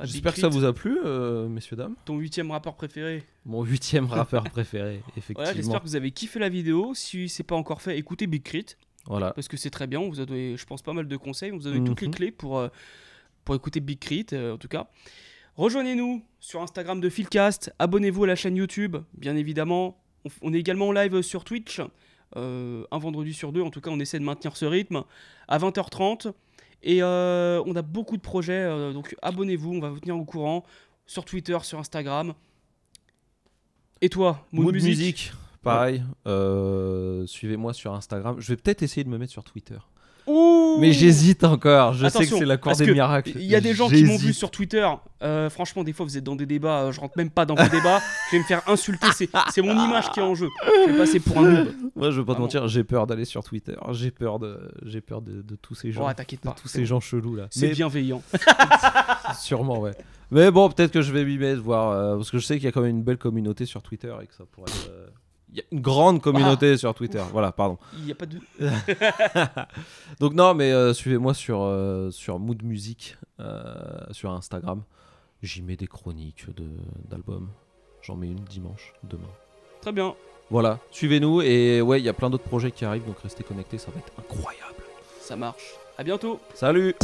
J'espère que ça vous a plu, euh, messieurs, dames. Ton huitième rappeur préféré. Mon huitième rappeur préféré, effectivement. J'espère que vous avez kiffé la vidéo. Si c'est pas encore fait, écoutez Big Crit. Voilà. Parce que c'est très bien. vous a donné, je pense, pas mal de conseils. vous avez toutes les mhm. clés pour, euh, pour écouter Big Crit, en tout cas. Rejoignez-nous sur Instagram de Philcast, abonnez-vous à la chaîne YouTube, bien évidemment. On est également en live sur Twitch, euh, un vendredi sur deux, en tout cas on essaie de maintenir ce rythme, à 20h30. Et euh, on a beaucoup de projets, euh, donc abonnez-vous, on va vous tenir au courant sur Twitter, sur Instagram. Et toi, Mood, Music, Pareil, suivez-moi sur Instagram. Je vais peut-être essayer de me mettre sur Twitter mais j'hésite encore. Je sais que c'est la cour des miracles. Il y a des gens qui m'ont vu sur Twitter. Euh, franchement, des fois, vous êtes dans des débats. Euh, je rentre même pas dans vos débats. Je vais me faire insulter. C'est mon image qui est en jeu. Je vais passer pour un noob. Moi, je veux pas te mentir. J'ai peur d'aller sur Twitter. J'ai peur de, j'ai peur de, tous ces gens. Oh, t'inquiète pas. tous ces gens chelous là. C'est bienveillant. Sûrement, ouais. Mais bon, peut-être que je vais m'y mettre, voir, euh, parce que je sais qu'il y a quand même une belle communauté sur Twitter et que ça pourrait. Être, il y a une grande communauté ah. sur Twitter. voilà, pardon. Il n'y a pas de. Donc, non, mais euh, suivez-moi sur, euh, sur Mood Music, euh, sur Instagram. J'y mets des chroniques d'albums. J'en mets une dimanche, demain. Très bien. Voilà, suivez-nous. Et ouais, il y a plein d'autres projets qui arrivent, donc restez connectés, ça va être incroyable. Ça marche. À bientôt. Salut!